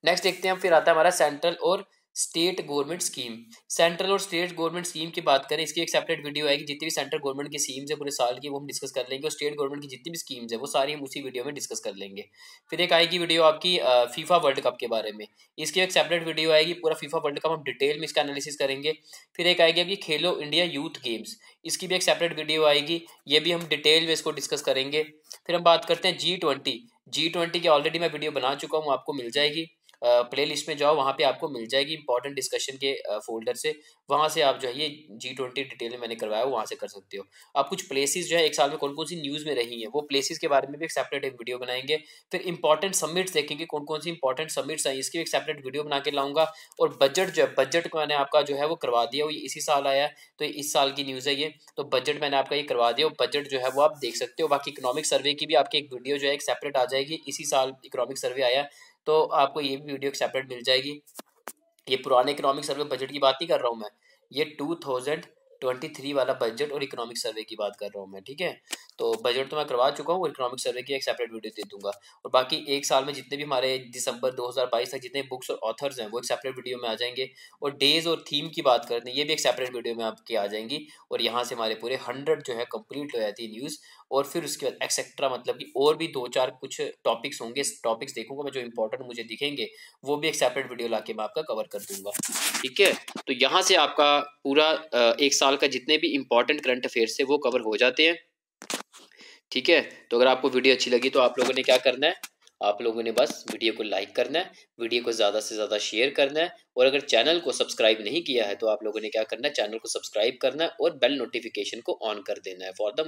Speaker 1: नेक्स्ट देखते हैं फिर आता है हमारा सेंट्रल और स्टेट गवर्नमेंट स्कीम सेंट्रल और स्टेट गवर्नमेंट स्कीम की बात करें इसकी एक सेपरेट वीडियो आएगी जितनी भी सेंट्रल गवर्नमेंट की स्कीम्स है पूरे साल की वो हम डिस्कस कर लेंगे और स्टेट गवर्नमेंट की जितनी भी स्कीम्स है वो सारी हम उसी वीडियो में डिस्कस कर लेंगे फिर एक आएगी वीडियो आपकी फीफा वर्ल्ड कप के बारे में इसकी एक सेपरेट वीडियो आएगी पूरा फीफा वर्ल्ड कप हम डिटेल में इसका एनालिसिस करेंगे फिर एक आएगी आपकी खेलो इंडिया यूथ गेम्स इसकी भी एक सेपरेट वीडियो आएगी ये भी हम डिटेल में इसको डिस्कस करेंगे फिर हम बात करते हैं जी ट्वेंटी जी ट्वेंटी की ऑलरेडी मैं वीडियो बना चुका हूँ आपको मिल जाएगी प्ले लिस्ट में जाओ वहाँ पे आपको मिल जाएगी इंपॉर्टेंट डिस्कशन के फोल्डर से वहाँ से आप जो है ये जी ट्वेंटी डिटेल में मैंने करवाया वहाँ से कर सकते हो आप कुछ प्लेसेस जो है एक साल में कौन कौन सी न्यूज़ में रही हैं वो प्लेसेस के बारे में भी एक सेपरेट एक वीडियो बनाएंगे फिर इंपॉर्टेंट सबमिट्स देखेंगे कौन कौन सी इंपॉर्टेंट सबमिट्स आई इसकी एक सेपरेट वीडियो बना के लाऊंगा और बजट जो है बजट मैंने आपका जो है वो करवा दिया वो इसी साल आया है तो इस साल की न्यूज़ है ये तो बजट मैंने आपका ये करवा दिया बजट जो है वो आप देख सकते हो बाकी इकोनॉमिक सर्वे की भी आपकी एक वीडियो जो है एक सेपरेट आ जाएगी इसी साल इकोनॉमिक सर्वे आया तो आपको ये भी वीडियो सेपरेट मिल जाएगी ये पुराने इकोनॉमिक सर्वे बजट की बात नहीं कर रहा हूँ मैं ये टू थाउजेंड ट्वेंटी थ्री वाला बजट और इकोनॉमिक सर्वे की बात कर रहा हूँ मैं ठीक है तो बजट तो मैं करवा चुका हूँ इकोनॉमिक सर्वे की एक सेपरेट वीडियो दे दूंगा और बाकी एक साल में जितने भी हमारे दिसंबर 2022 तक जितने बुक्स और ऑथर्स हैं वो एक सेपरेट वीडियो में आ जाएंगे और डेज और थीम की बात करते हैं ये भी एक सेपरेट वीडियो में आपकी आ जाएंगी और यहाँ से हमारे पूरे हंड्रेड जो है कम्प्लीट हो जाती है न्यूज़ और फिर उसके बाद एक्सेट्रा मतलब कि और भी दो चार कुछ टॉपिक्स होंगे टॉपिक्स देखूंगा मैं जो इंपॉर्टेंट मुझे दिखेंगे वो भी एक सेपरेट वीडियो ला मैं आपका कवर कर दूंगा ठीक है तो यहाँ से आपका पूरा एक साल साल का जितने भी इंपॉर्टेंट करंट अफेयर्स है वो कवर हो जाते हैं ठीक है तो अगर आपको वीडियो अच्छी लगी तो आप लोगों ने क्या करना है आप लोगों ने बस वीडियो को लाइक करना है वीडियो को ज़्यादा से ज़्यादा शेयर करना है और अगर चैनल को सब्सक्राइब नहीं किया है तो आप लोगों ने क्या करना है चैनल को सब्सक्राइब करना है और बेल नोटिफिकेशन को ऑन कर देना है फॉर द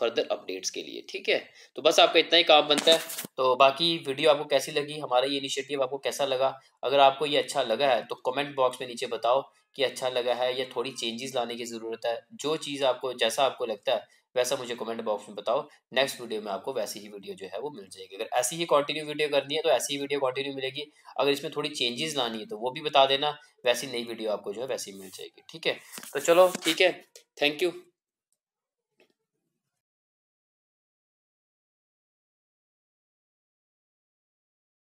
Speaker 1: फर्दर अपडेट्स के लिए ठीक है तो बस आपका इतना ही काम बनता है तो बाकी वीडियो आपको कैसी लगी हमारा ये इनिशिएटिव आपको कैसा लगा अगर आपको ये अच्छा लगा है तो कमेंट बॉक्स में नीचे बताओ कि अच्छा लगा है या थोड़ी चेंजेस लाने की ज़रूरत है जो चीज़ आपको जैसा आपको लगता है वैसा मुझे कमेंट बॉक्स में बताओ नेक्स्ट वीडियो में आपको वैसी ही वीडियो जो है वो मिल जाएगी अगर ऐसी ही कंटिन्यू वीडियो करनी है तो ऐसी ही वीडियो कंटिन्यू मिलेगी अगर इसमें थोड़ी चेंजेस लानी है तो वो भी बता देना वैसी नई वीडियो आपको जो है वैसी मिल जाएगी ठीक है तो चलो ठीक है थैंक यू